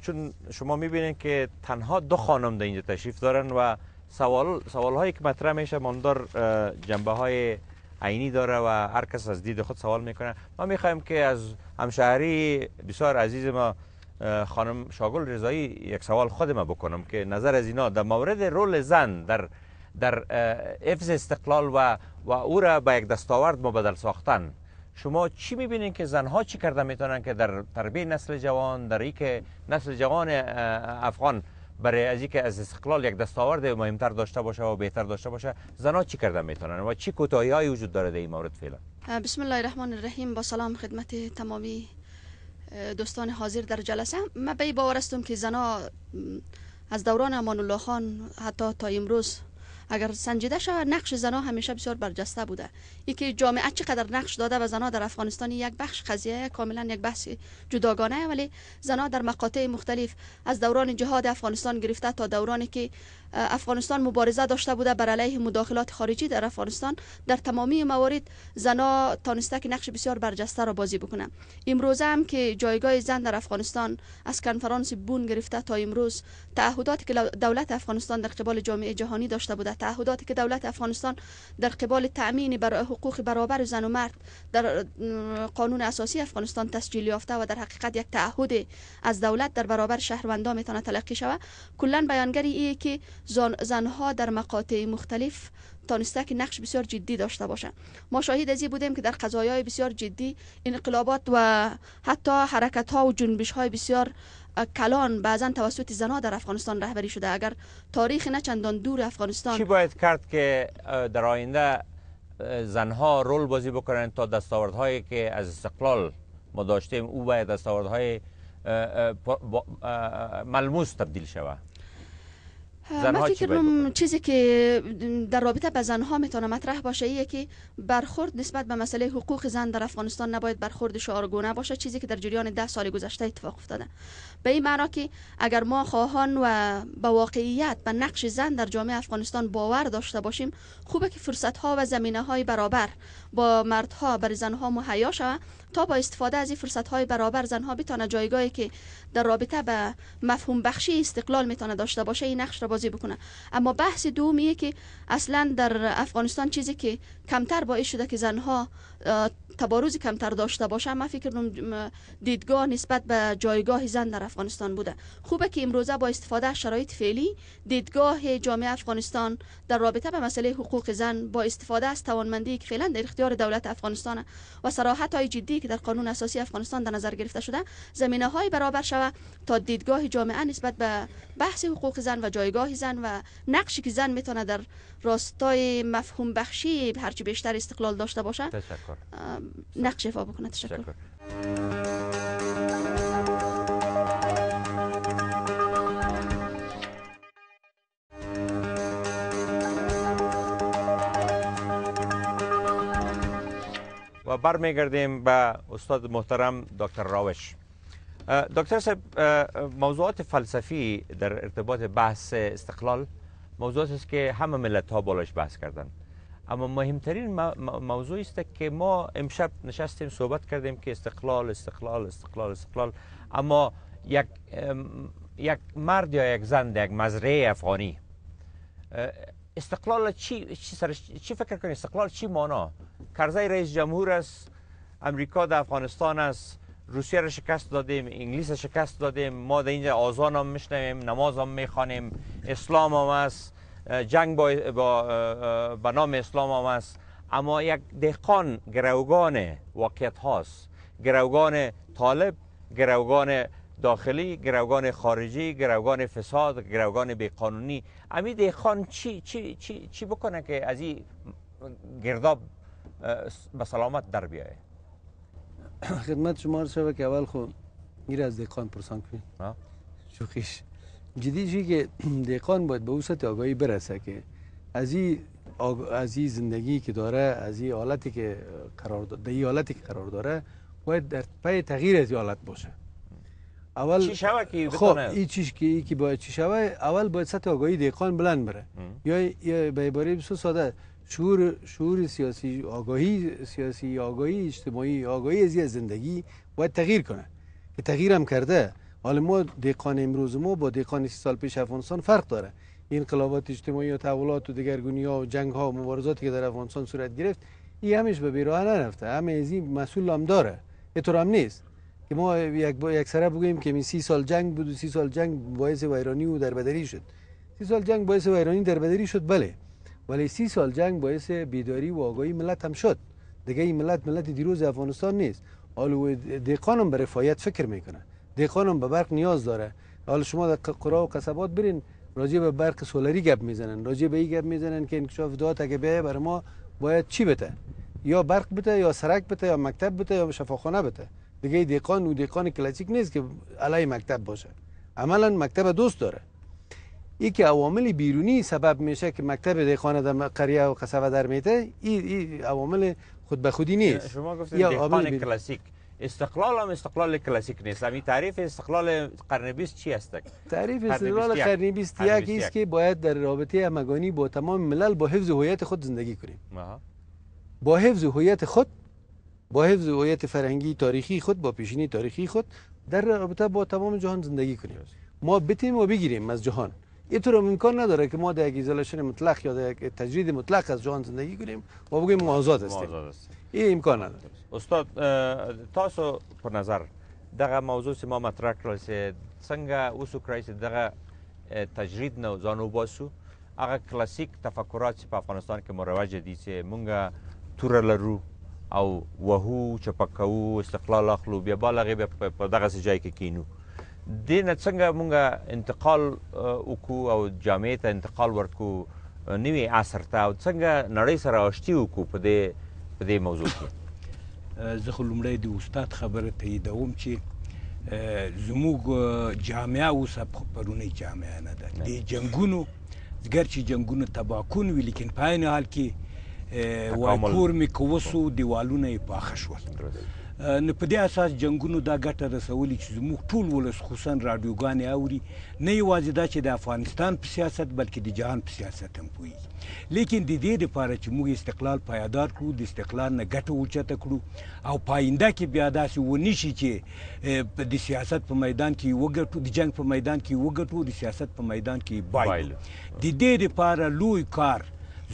چون شما میبینید که تنها دو خانم در اینجا تشریف دارن و سوال سوال هایی که مطرح میشه ماندار جنبه های عینی داره و هر کس از دید خود سوال میکنه ما میخوایم که از همشهری بسیار عزیز ما خانم شاگل رضایی یک سوال خود ما بکنم که نظر از اینا در مورد رول زن در در استقلال و و او را به یک دستاورد مبدل ساختن شما چی میبینین که زنها چی کرده میتونن که در تربیه نسل جوان در ای که نسل جوان افغان برای از که از استقلال یک دستاورد مهمتر داشته باشه و بهتر داشته باشه زنها چی کرده میتونن و چی کوتاهی های وجود داره در این مورد فعلا بسم الله الرحمن الرحیم با سلام خدمت تمامی دوستان حاضر در جلسه من به باورستم هستم که زنها از دوران امان الله خان حتی تا امروز اگر سنجیده شود نقش زنا همیشه بسیار برجسته بوده یکی جامعه چقدر نقش داده و زنا در افغانستان یک بخش قضیه کاملا یک بحث جداگانه ولی زنا در مقاطع مختلف از دوران جهاد افغانستان گرفته تا دورانی که افغانستان مبارزه داشته بوده بر علیه مداخلات خارجی در افغانستان در تمامی موارد زنا تانسته که نقش بسیار برجسته را بازی بکنه امروز هم که جایگاه زن در افغانستان از کنفرانس بون گرفته تا امروز تعهداتی که دولت افغانستان در قبال جامعه جهانی داشته بوده تعهداتی که دولت افغانستان در قبال تأمین بر حقوق برابر زن و مرد در قانون اساسی افغانستان تسجیل یافته و در حقیقت یک تعهد از دولت در برابر شهروندان میتونه تلقی شود کلا بیانگری ای که زنها در مقاطع مختلف تانسته که نقش بسیار جدی داشته باشند ما شاهد از بودیم که در قضایای بسیار جدی انقلابات و حتی حرکت ها و جنبش های بسیار کلان بعضا توسط ها در افغانستان رهبری شده اگر تاریخ نه چندان دور افغانستان چی باید کرد که در آینده زنها رول بازی بکنن تا دستاوردهایی که از استقلال ما داشتیم او باید دستاوردهای ملموس تبدیل شود من فکر چیزی که در رابطه به زنها میتونه مطرح باشه ایه که برخورد نسبت به مسئله حقوق زن در افغانستان نباید برخورد شعارگونه باشه چیزی که در جریان ده سال گذشته اتفاق افتاده به این معنا که اگر ما خواهان و به واقعیت به نقش زن در جامعه افغانستان باور داشته باشیم خوبه که فرصت ها و زمینه های برابر با مردها بر زنها مهیا شود تا با استفاده از این فرصت های برابر زنها بتانه جایگاهی که در رابطه به مفهوم بخشی استقلال میتونه داشته باشه این نقش را بازی بکنه اما بحث دومیه که اصلا در افغانستان چیزی که کمتر باعث شده که زنها تباروز کمتر داشته باشه من فکر کنم دیدگاه نسبت به جایگاه زن در افغانستان بوده خوبه که امروزه با استفاده از شرایط فعلی دیدگاه جامعه افغانستان در رابطه به مسئله حقوق زن با استفاده از توانمندی که فعلا در اختیار دولت افغانستان و سراحت های جدی که در قانون اساسی افغانستان در نظر گرفته شده زمینه های برابر شوه تا دیدگاه جامعه نسبت به بحث حقوق زن و جایگاه زن و نقشی که زن میتونه در راستای مفهوم بخشی هرچی بیشتر استقلال داشته باشه تشکر نقش افا بکنه تشکر, تشکر. و برمیگردیم به استاد محترم دکتر راوش دکتر صاحب موضوعات فلسفی در ارتباط بحث استقلال موضوعات است که همه ملت ها بالاش بحث کردن اما مهمترین موضوع است که ما امشب نشستیم صحبت کردیم که استقلال استقلال استقلال استقلال اما یک یک مرد یا یک زن یک مزرعه افغانی استقلال چی چی, چی فکر کنید استقلال چی مانا کرزی رئیس جمهور است امریکا در افغانستان است روسیه را شکست دادیم انگلیس را شکست دادیم ما در اینجا آزان هم میشنویم نماز هم میخوانیم اسلام هم است جنگ با, با, با نام اسلام هم است اما یک دهقان گروگان واقعیت هاست گروگان طالب گروگان داخلی گروگان خارجی گروگان فساد گروگان بیقانونی امید دهقان چی چی چی بکنه که از این گرداب به سلامت در بیاید؟ خدمت شما رو شبه که اول خو خب میره از دقان پرسان کنید شوخیش جدی که دقان باید به با آگاهی برسه که از این زندگی که داره از این حالتی که قرار داره این حالتی که قرار داره باید در پای تغییر از حالت باشه اول چی شوه که خب این چیش که ای باید چی شوه اول باید سطح آگاهی دیکان بلند بره یا به عباره ساده شور شور سیاسی آگاهی سیاسی آگاهی اجتماعی آگاهی از زندگی باید تغییر کنه که تغییر هم کرده حال ما دقان امروز ما با دقان سی سال پیش افغانستان فرق داره انقلابات اجتماعی و تحولات و دگرگونی ها و جنگ ها و مبارزاتی که در افغانستان صورت گرفت این همش به بیراه نرفته همه از این مسئول هم داره اینطور هم نیست که ما یک یک سره بگوییم که این سی سال جنگ بود و سی سال جنگ باعث ویرانی و دربدری شد سی سال جنگ باعث ویرانی دربدری شد بله ولی سی سال جنگ باعث بیداری و آگاهی ملت هم شد دیگه این ملت ملت دیروز افغانستان نیست آلو دیقانم به رفایت فکر میکنه دیقانم به برق نیاز داره حالا شما در قرا و قصبات برین راجع به برق سولاری گپ میزنن راجع به این گپ میزنن که انکشاف داد اگه بیای بر ما باید چی بته یا برق بته یا سرک بته یا مکتب بته یا شفاخانه بته دیگه دیقان و دیقان کلاسیک نیست که علی مکتب باشه عملا مکتب دوست داره ای که عوامل بیرونی سبب میشه که مکتب دیخانه در قریه و قصبه در میته این عوامل خود به خودی نیست شما گفتید دیخان کلاسیک استقلال هم استقلال کلاسیک نیست همین تعریف استقلال قرن 20 چی است تعریف استقلال قرن یکی است که باید در رابطه همگانی با تمام ملل با حفظ هویت خود زندگی کنیم با حفظ هویت خود با حفظ هویت فرهنگی تاریخی خود با پیشینی تاریخی خود در رابطه با تمام جهان زندگی کنیم ما بتیم و بگیریم از جهان این طور امکان نداره که ما در یک ایزولیشن مطلق یا در یک تجرید مطلق از جهان زندگی کنیم و بگیم ما آزاد هستیم این امکان نداره استاد تاسو په نظر دغه موضوع چې ما مطرح کړل چې څنګه اوس وکړای چې دغه تجرید نه ځان وباسو هغه کلاسیک تفکرات چې په افغانستان کې مروج دي چې مونږه توره لرو او وهو چپکو استقلال اخلو بیا بالغ په دغه ځای کې کینو دې نه څنګه مونږ انتقال وکړو او جامعې ته انتقال ورکړو نوي عصر ته او څنګه نړۍ سره آشتي وکړو په دې په دې موضوع کې زه خو لومړی د استاد خبره تاییدوم چې زموږ جامعه اوس پرونی جامعه نه ده د جنګونو ګرچې جنګونو تباکون وي لیکن په عین حال کې وایکور مې کوسو دیوالونه یې پاخه شول نو په دې اساس جنگونو دا ګټه رسولې چې موږ ټول ولس خصوصا رادیوګانې اوري نه یوازې دا چې د افغانستان په سیاست بلکې د جهان په سیاست هم پوي لیکن د دې لپاره چې موږ استقلال پایدار کړو د استقلال نه ګټه اوچته کړو او پاینده کې بیا داسې ونی شي چې د سیاست په میدان کې وګټو د جنگ په میدان کې وګټو د سیاست په میدان کې بایلو د دې لپاره لوی کار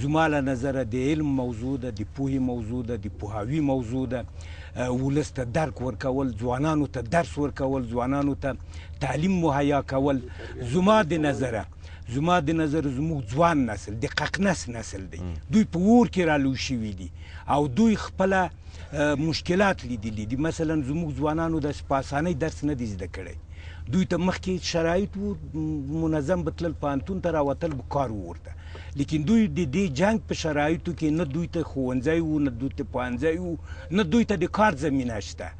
زما له نظره د علم موضوع ده د پوهې موضوع ده د پوهاوي موضوع ده ولس ته درک ورکول ځوانانو ته درس ورکول ځوانانو ته تعلیم مهیا کول زما د نظره زما د نظر زموږ ځوان نسل د ققنس نسل دی دوی په ور کې رالو شوي دي او دوی خپل مشکلات لیدلي دي مثلا زموږ ځوانانو د پاسانۍ درس نه دي زده کړی دوی ته مخکې شرایط وو منظم بتل پانتون ته راوتل کار ورته لیکن دوی د دې جنگ په شرایطو کې نه دوی ته خوندځي وو نه دوی ته پانځي وو نه دوی ته د کار زمينه شته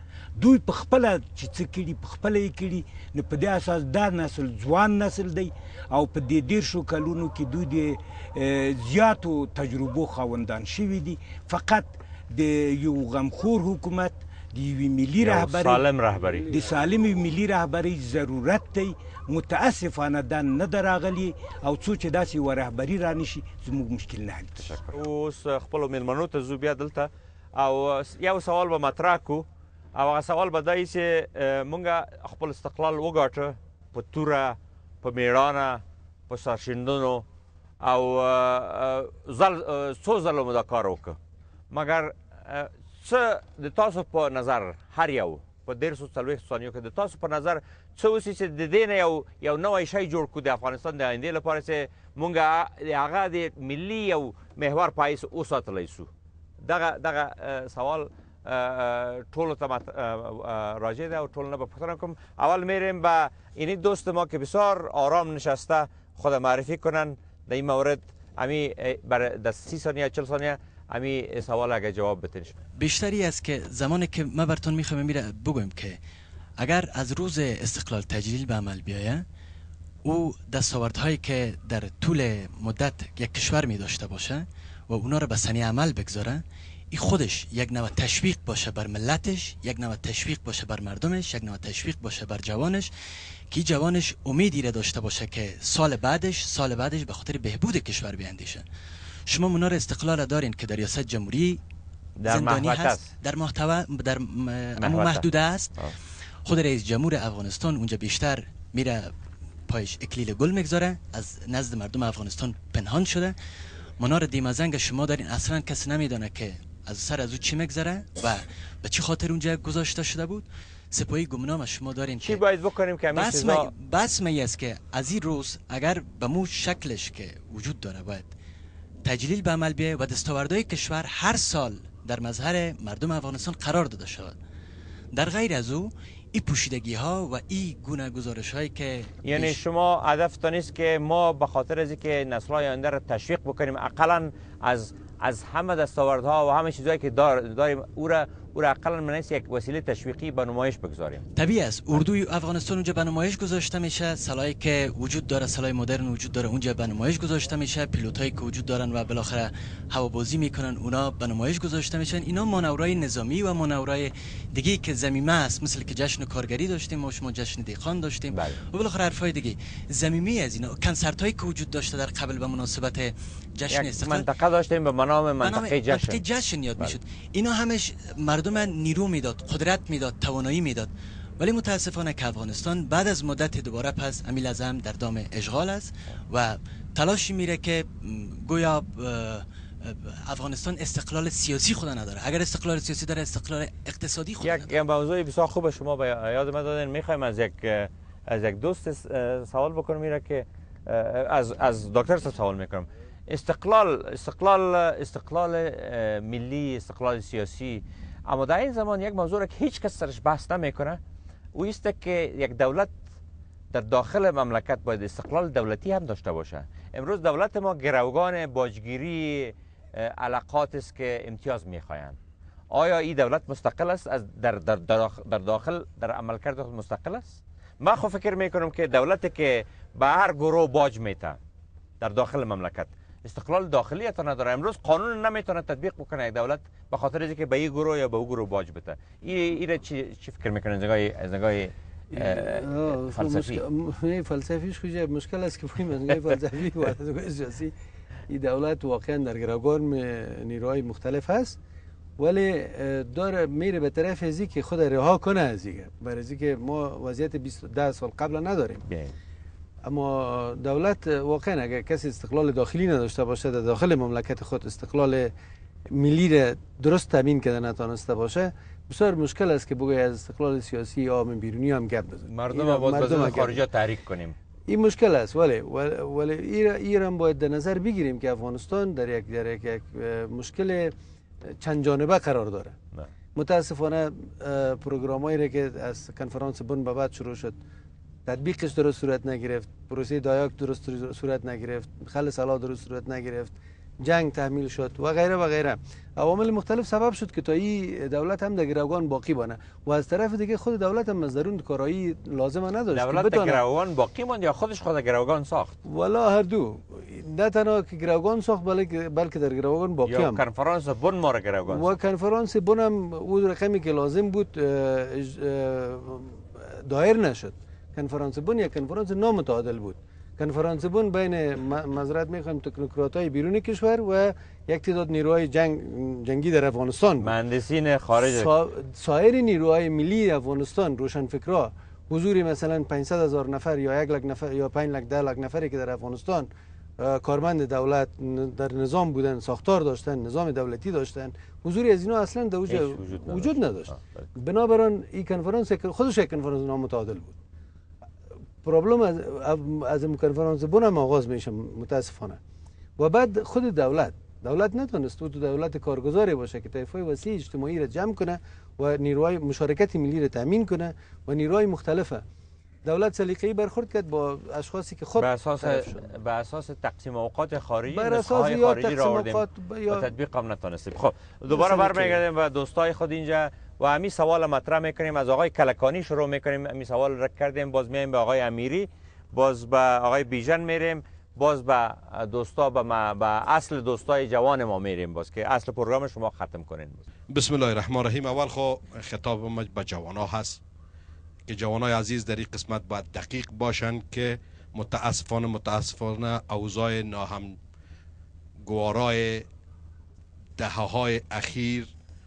دوی په خپل چې څه کړي په خپل یې کړي نو په دې اساس دا نسل ځوان نسل دی او په دې ډیر شو کلونو کې دوی د زیاتو تجربو خوندان شوی دي فقط د یو غمخور حکومت د یوې ملي رهبری سالم رهبری د سالم ملي رهبری ضرورت دی متاسفانه دا نه دراغلی او څو چې داسې و رهبری را نشي زموږ مشکل نه حل کیږي اوس خپل ملمنو ته زو بیا دلته او یو سوال به مطرح کو او هغه سوال به دای چې مونږ خپل استقلال وګاټه په توره په میړانه په سرشندونو او زل څو زل مو دا کار وکړ مګر څه د تاسو په نظر هر یو په دیرشو څلوېښتو ثانیو کې د تاسو په نظر څه اوسي چې د دې نه یو یو نوی شی جوړ کړو د افغانستان د آیندې لپاره چې مونږ هغه د ملي یو محور په حیث وساتلی سو دغه دغه سوال ټولو ته راجع ده و ټولو به پختنه کنم اول میریم به این دوست ما که بسیار آرام نشسته خود معرفی کنن در این مورد امی بر در سی ثانیه چل ثانیه امی سوال اگه جواب بتنش بیشتری است که زمانی که ما برتون میره بگویم که اگر از روز استقلال تجلیل به عمل بیایه او هایی که در طول مدت یک کشور می داشته باشه و اونا رو به سنی عمل بگذاره این خودش یک نوع تشویق باشه بر ملتش یک نوع تشویق باشه بر مردمش یک نوع تشویق باشه بر جوانش که جوانش امیدی را داشته باشه که سال بعدش سال بعدش به خاطر بهبود کشور بیاندیشه شما منار استقلال دارین که در ریاست جمهوری در زندانی هست. در محتوا در م... محدود است خود رئیس جمهور افغانستان اونجا بیشتر میره پایش اکلیل گل میگذاره از نزد مردم افغانستان پنهان شده منار دیمازنگ شما دارین اصلا کسی نمیدانه که از سر از او چی میگذره و به چی خاطر اونجا گذاشته شده بود سپایی گمنام شما دارین چی باید بکنیم که بس سزا... است که از این روز اگر به مو شکلش که وجود داره باید تجلیل به عمل بیه و دستاوردهای کشور هر سال در مظهر مردم افغانستان قرار داده شود در غیر از او این پوشیدگی ها و ای گونه گزارش هایی که یعنی شما هدف نیست که ما به خاطر از اینکه نسل های آینده را تشویق بکنیم اقلا از از همه دستاوردها و همه چیزهایی که دار داریم او را او را اقلا من یک وسیله تشویقی به نمایش بگذاریم طبیعی است اردوی افغانستان اونجا به نمایش گذاشته میشه سلاحی که وجود داره سلاح مدرن وجود داره اونجا به نمایش گذاشته میشه پیلوت هایی که وجود دارن و بالاخره هوابازی میکنن اونا به نمایش گذاشته میشن اینا مانورای نظامی و مانورای دیگه که زمیمه است مثل که جشن کارگری داشتیم ما شما جشن دیخان داشتیم بله. و بالاخره حرفای دیگه زمینی از اینا کنسرت هایی که وجود داشته در قبل به مناسبت جشن استقلال منطقه داشتیم به منام منطقه جشن جشن یاد بله. میشد اینا همش مرد مردم من نیرو میداد قدرت میداد توانایی میداد ولی متاسفانه که افغانستان بعد از مدت دوباره پس امیل ازم در دام اشغال است و تلاشی میره که گویا افغانستان استقلال سیاسی خود نداره اگر استقلال سیاسی داره استقلال اقتصادی خود یک موضوع بسیار خوب شما به یاد ما دادن میخوایم از یک از یک دوست سوال بکنم میره که از از دکتر سوال میکنم استقلال استقلال استقلال ملی استقلال سیاسی اما در این زمان یک موضوع که هیچ کس سرش بحث نمیکنه او است که یک دولت در داخل مملکت باید استقلال دولتی هم داشته باشه امروز دولت ما گروگان باجگیری علاقات است که امتیاز میخواهند آیا این دولت مستقل است از در, در, در داخل در عملکرد مستقل است من خو فکر میکنم که دولتی که به هر گروه باج میته در داخل مملکت استقلال داخلی تا نداره امروز قانون نمیتونه تطبیق بکنه یک دولت به خاطر اینکه به یک گروه یا به اون گروه باج بده این این چی فکر میکنه از نگاه از نگاه فلسفی فلسفیش مشکل است که فهمید نگاه فلسفی و این دولت واقعا در گراگور نیروهای مختلف هست ولی داره میره به طرف ازی که خود رها کنه از برای ازی که ما وضعیت 20 سال قبل نداریم بله. اما دولت واقعا اگر کسی استقلال داخلی نداشته باشه در داخل مملکت خود استقلال ملی را درست تامین کرده نتانسته باشه بسیار مشکل است که بگوی از استقلال سیاسی یا بیرونی هم گپ بزن مردم باید مردم خارجا تحریک کنیم این مشکل است ولی ولی ایران باید در نظر بگیریم که افغانستان در یک در یک, مشکل چند جانبه قرار داره نه. متاسفانه هایی که از کنفرانس بن به بعد شروع شد تطبیقش درست صورت نگرفت پروسه دایاک درست صورت نگرفت خل سلا درست صورت نگرفت جنگ تحمیل شد و غیره و غیره عوامل مختلف سبب شد که تا این دولت هم در گروگان باقی بانه و از طرف دیگه خود دولت هم از درون کارایی لازم نداشت دولت در گروگان باقی ماند یا خودش خود گروگان ساخت والا هر دو نه تنها که گروگان ساخت بلکه بلکه در گروگان باقی هم کنفرانس بن مار گروگان و کنفرانس بن هم او رقمی که لازم بود دایر نشد کنفرانس بون یک کنفرانس نامتعادل بود کنفرانس بون بین مزرعت میخوایم تکنوکرات های بیرون کشور و یک تعداد نیروهای جنگ جنگی در افغانستان مهندسین خارج سا... سایر نیروهای ملی افغانستان روشنفکرا حضور مثلا 500 هزار نفر یا یک لک نفر یا 5 لک 10 لک نفری که در افغانستان کارمند دولت در نظام بودن ساختار داشتن نظام دولتی داشتن حضوری از اینا اصلا وجود, وجود نداشت بله. بنابراین این کنفرانس خودش یک کنفرانس نامتعادل بود پرابلم از, از کنفرانس هم آغاز میشه متاسفانه و بعد خود دولت دولت نتونست تو دولت کارگزاری باشه که طیفای وسیع اجتماعی را جمع کنه و نیروهای مشارکت ملی را تامین کنه و نیروهای مختلفه دولت سلیقه‌ای برخورد کرد با اشخاصی که خود به اساس بر اساس تقسیم اوقات خارجی بر اساس یا خارجی تقسیم اوقات یا تطبیق هم نتونستیم خب دوباره برمیگردیم و دوستای خود اینجا و همین سوال مطرح میکنیم از آقای کلکانی شروع میکنیم می سوال را کردیم باز میایم به آقای امیری باز به آقای بیژن میریم باز به دوستا به, به اصل دوستای جوان ما میریم باز که اصل پروگرام شما ختم کنین بسم الله الرحمن الرحیم اول خو خطاب ما به جوان ها هست که جوانای عزیز در این قسمت باید دقیق باشند که متاسفانه متاسفانه اوضاع ناهم گوارای دهه های اخیر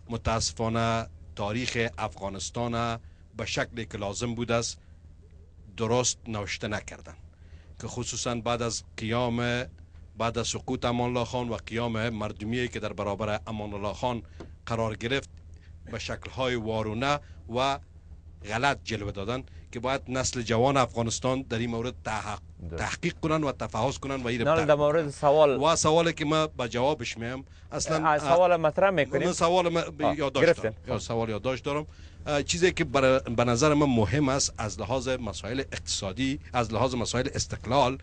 متاسفانه تاریخ افغانستان به شکلی که لازم بود است درست نوشته نکردند که خصوصا بعد از قیام بعد از سقوط امان خان و قیام مردمی که در برابر امان الله خان قرار گرفت به شکل های وارونه و غلط جلوه دادند که باید نسل جوان افغانستان در این مورد تحق... تحقیق کنن و تفحص کنن و این در مورد سوال و سوالی که ما به جوابش میم اصلا سوال مطرح میکنیم سوال یاد یادداشت یا سوال یادداشت دارم چیزی که بر... به نظر من مهم است از لحاظ مسائل اقتصادی از لحاظ مسائل استقلال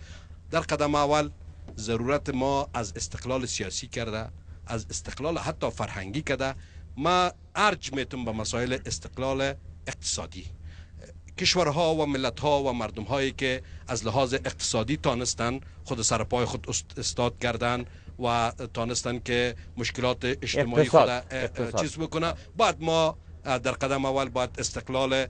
در قدم اول ضرورت ما از استقلال سیاسی کرده از استقلال حتی فرهنگی کرده ما ارج میتم به مسائل استقلال اقتصادی کشورها و ملتها و مردم هایی که از لحاظ اقتصادی تانستن خود سرپای خود استاد کردن و تانستن که مشکلات اجتماعی خود چیز بکنه بعد ما در قدم اول باید استقلال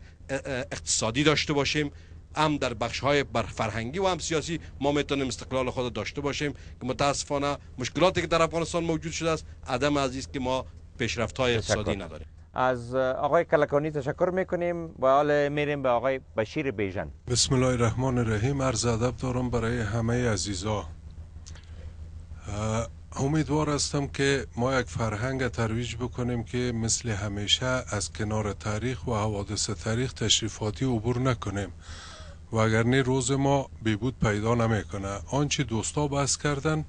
اقتصادی داشته باشیم هم در بخش های فرهنگی و هم سیاسی ما میتونیم استقلال خود داشته باشیم که متاسفانه مشکلاتی که در افغانستان موجود شده است عدم عزیز که ما پیشرفت های اقتصادی نداریم از آقای کلکانی تشکر میکنیم و حال میریم به آقای بشیر بیژن بسم الله الرحمن الرحیم عرض ادب دارم برای همه عزیزا امیدوار هستم که ما یک فرهنگ ترویج بکنیم که مثل همیشه از کنار تاریخ و حوادث تاریخ تشریفاتی عبور نکنیم و اگر نه روز ما بیبود پیدا نمیکنه آنچه دوستا بحث کردن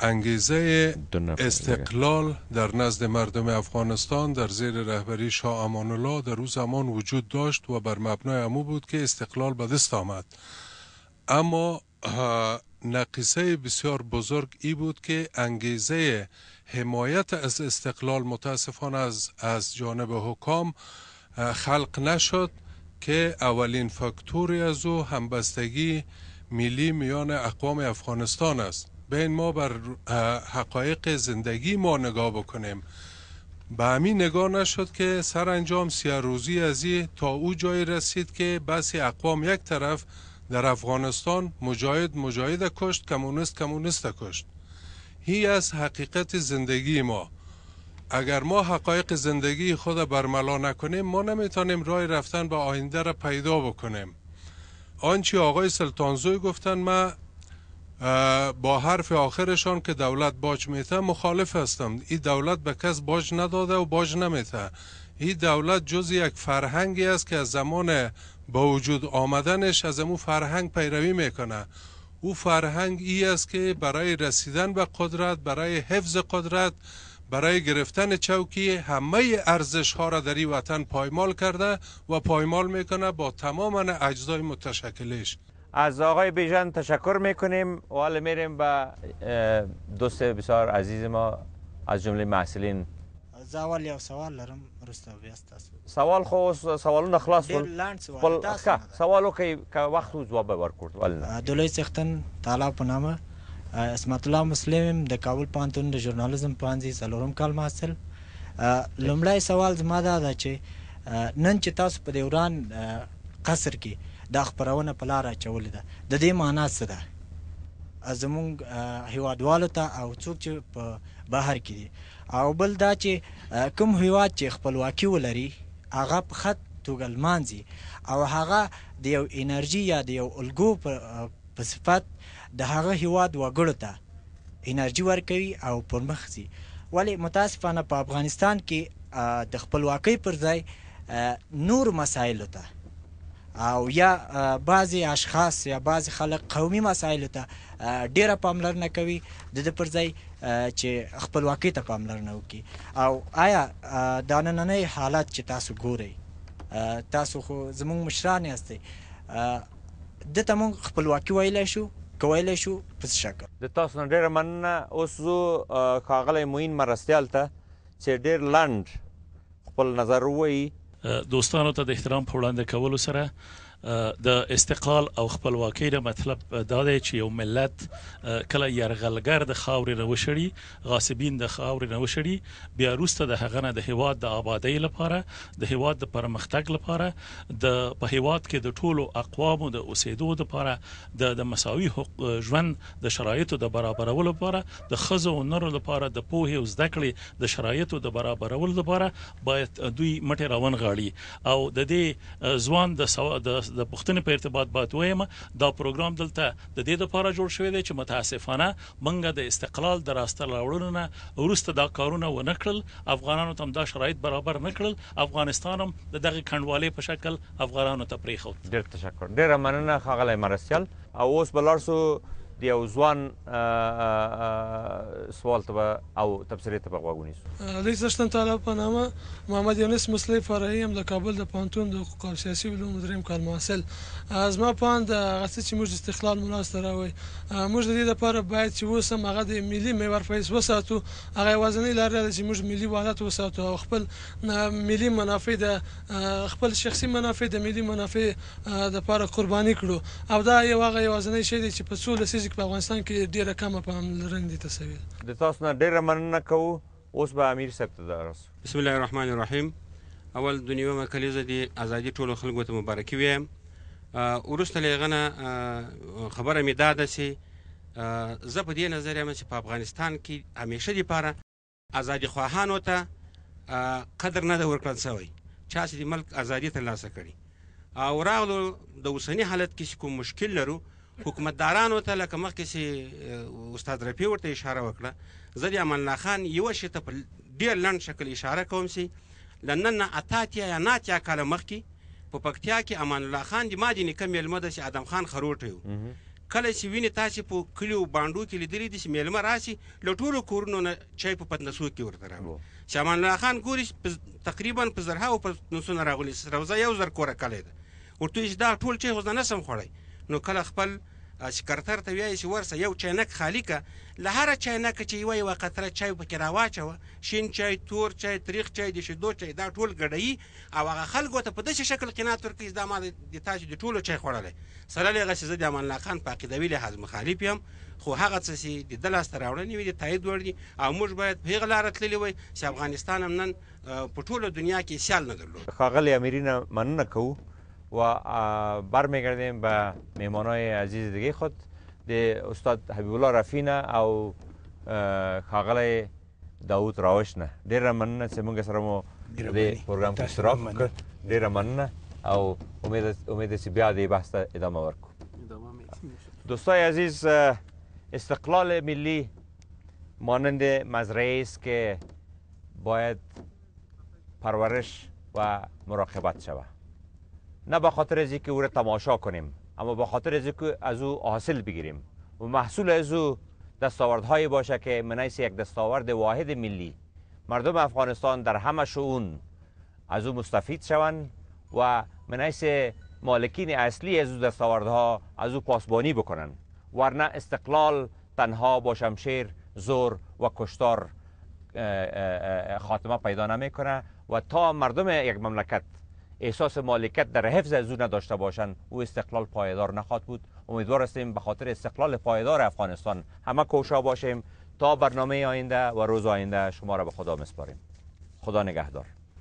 انگیزه استقلال در نزد مردم افغانستان در زیر رهبری شاه امان الله در او زمان وجود داشت و بر مبنای امو بود که استقلال به دست آمد اما نقیصه بسیار بزرگ ای بود که انگیزه حمایت از استقلال متاسفانه از, از جانب حکام خلق نشد که اولین فاکتوری از او همبستگی ملی میان اقوام افغانستان است بین ما بر حقایق زندگی ما نگاه بکنیم به همین نگاه نشد که سرانجام انجام روزی از تا او جای رسید که بسی اقوام یک طرف در افغانستان مجاهد مجاهد کشت کمونست کمونیست کشت هی از حقیقت زندگی ما اگر ما حقایق زندگی خود برملا نکنیم ما نمیتونیم رای رفتن به آینده را پیدا بکنیم آنچه آقای سلطانزوی گفتن ما با حرف آخرشان که دولت باج میته مخالف هستم این دولت به کس باج نداده و باج نمیته این دولت جز یک فرهنگی است که از زمان با وجود آمدنش از امو فرهنگ پیروی میکنه او فرهنگ ای است که برای رسیدن به قدرت برای حفظ قدرت برای گرفتن چوکی همه ارزش ها را در این وطن پایمال کرده و پایمال میکنه با تمام اجزای متشکلش از آقای بیژن تشکر میکنیم و حالا میریم به دوست بسیار عزیز ما از جمله محصلین زه اول یو سوال لرم وروسته بیا ستاسو سوال خو سوالونه خلاص ول لاند سوال تاسو سوال وکي که وخت جواب ورکړ ول دولي سختن تعالی په نامه اسمت الله مسلم د کابل پانتون د ژورنالیزم پانځي سلورم کال محصل لومړی سوال زما دا ده چې نن چې تاسو په دوران قصر کې دا خبرونه په لار اچول ده د دې معنی څه ده زمونږ هیوادوالو ته او څوک چې په بهر کې دي او بل دا چې کوم هیواد چې خپلواکي ولري هغه په خط توګه لمانځي او هغه د یو انرژي یا د یو الګو په صفت د هغه هیواد وګړو ته انرژي ورکوي او پرمخ ځي ولی متاسفانه په افغانستان کې د خپلواکۍ پر ځای نور مسایلو ته او یا بعضی اشخاص یا بعضی خلک قومي مسایلو ته ډیره پاملرنه کوي د د پر ځای چې خپلواکۍ ته پاملرنه وکړي او آیا دا نننۍ حالت چې تاسو ګورئ تاسو خو زموږ مشران یاستئ د ته مونږ خپلواکي ویلی شو کولی شو په شکل د تاسو نه ډیره مننه اوس زه ښاغلی معین مرستیال ته چې ډیر لنډ خپل نظر ووایي دوستانو ته د احترام په وړاندې کولو سره د استقلال او خپلواکۍ د مطلب دا دی چې یو ملت کله يرغلګر د خاورې نوښړي غاصبین د خاورې نوښړي بیا روسته د هغه نه د هواد د آبادی لپاره د هواد د پرمختګ لپاره د په هواد کې د ټولو اقوامو د اوسېدو لپاره د د مساوي حق ژوند د شرایطو د برابرولو لپاره د خزو او نرو لپاره د پوهې او زده کړې د شرایطو د برابرولو لپاره باید دوی مټه روان غاړي او د دې ځوان د د پښتنې په ارتباط باید وایم دا پروګرام دلته د دې لپاره جوړ شوی دی چې متاسفانه منګه د استقلال د راسته لاوړنه ورسته دا کارونه و نکړل افغانانو ته دا شرایط برابر نکړل افغانستان هم د دغه کڼوالې په شکل افغانانو ته پریخو ډیر تشکر ډیر مننه خاغلی مرسیال او اوس بلارسو د یو ځوان سوال ته او تبصرې ته به غوږ ونیسو د سشتن طالب په نامه محمد یونس مسلی فرعي هم د کابل د پوهنتون د حقوق او سیاسي علومو دریم کال محصل زما پوهان د هغه څه چې موږ استقلال مو لاسته راوی موږ د دې لپاره باید چې اوس هم هغه د ملي محور په حیث وساتو هغه یوازینۍ لاره ده چې موږ ملي وحدت وساتو او خپل ملي منافع د خپل شخصي منافع د ملي منافع د لپاره قرباني کړو او دا یو هغه یوازینۍ شی دی چې په څو لسیزې فزیک په افغانستان کې ډیره کمه په لرنګ دي تسوي د تاسو نه ډیره مننه کوو اوس به امیر صاحب ته درس بسم الله الرحمن الرحیم اول د نیومه کلیزه دی ازادي ټولو خلکو ته مبارکي ویم ورسته لغنه خبره مې داده سي زه په دې نظر یم چې په افغانستان کې همیشه دی پاره ازادي خواهانو ته قدر نه ورکړل شوی چا چې د ملک ازادي ترلاسه کړي او راغلو د اوسنی حالت کې کوم مشکل لرو حکومتدارانو ته لکه مخکې سي استاد رفیع ورته اشاره وکړه زه د امان الله خان یو شی ته په ډیر لنډ شکل اشاره کوم سي لنن نه اتاتیا یا ناتیا کاله مخکې په پکتیا کې امان الله خان د ماجنې کم میلمه د سي ادم خان خروټ یو کله چې ویني تاسو په کلیو باندو کې لیدلې دي چې میلمه راشي له ټولو کورونو نه چای په پتنسو کې ورته راغلو شامان الله خان ګوري تقریبا په زرها او په پتنسو نه راغلي سروزه یو زر کوره کله ده ورته دا ټول چې غوښنه سم خوړی نو کله خپل سکرتر ته وایي چې ورسه یو چاینک خالی که له هر چاینکه چې یوه یوه قطره چای پکې راواچوه شین چای تور چای تریخ چای د شیدو چای دا ټول ګډوي او هغه خلکو ته په داسې شکل قناعت ورکوي چې دا ما د تاسو د ټولو چای خوړلی سره له هغه چې زه د امان الله خان په عقیدوي لحاظ مخالف یم خو هغه څه چې د ده لاسته راوړنې وي د تایید وړ دي او موږ باید په هغه لاره تللي وای چې افغانستان هم نن په ټوله دنیا کې سیال نه درلود ښاغلی امیرینه مننه کوو و برمیگردیم به میمانای عزیز دیگه خود دی استاد حبیب الله رفینه او خاغل داوود راوشنه ډیره مننه چې موږ سره مو دې پروګرام کې اشتراک وکړ ډیره مننه او امید امید چې بیا دې بحث ته ادامه ورکړو دوستای عزیز استقلال ملی مانند مزرعه است که باید پرورش و مراقبت شود نه به خاطر از که او را تماشا کنیم اما به خاطر از که از او حاصل بگیریم و محصول از او دستاوردهایی باشه که منیس یک دستاورد واحد ملی مردم افغانستان در همه شئون از او مستفید شوند و منیس مالکین اصلی از او دستاوردها از او پاسبانی بکنن ورنه استقلال تنها با شمشیر زور و کشتار خاتمه پیدا نمیکنه و تا مردم یک مملکت احساس مالکت در حفظ از او نداشته باشند او استقلال پایدار نخواهد بود امیدوار هستیم به خاطر استقلال پایدار افغانستان همه کوشا باشیم تا برنامه آینده و روز آینده شما را به خدا مسپاریم خدا نگهدار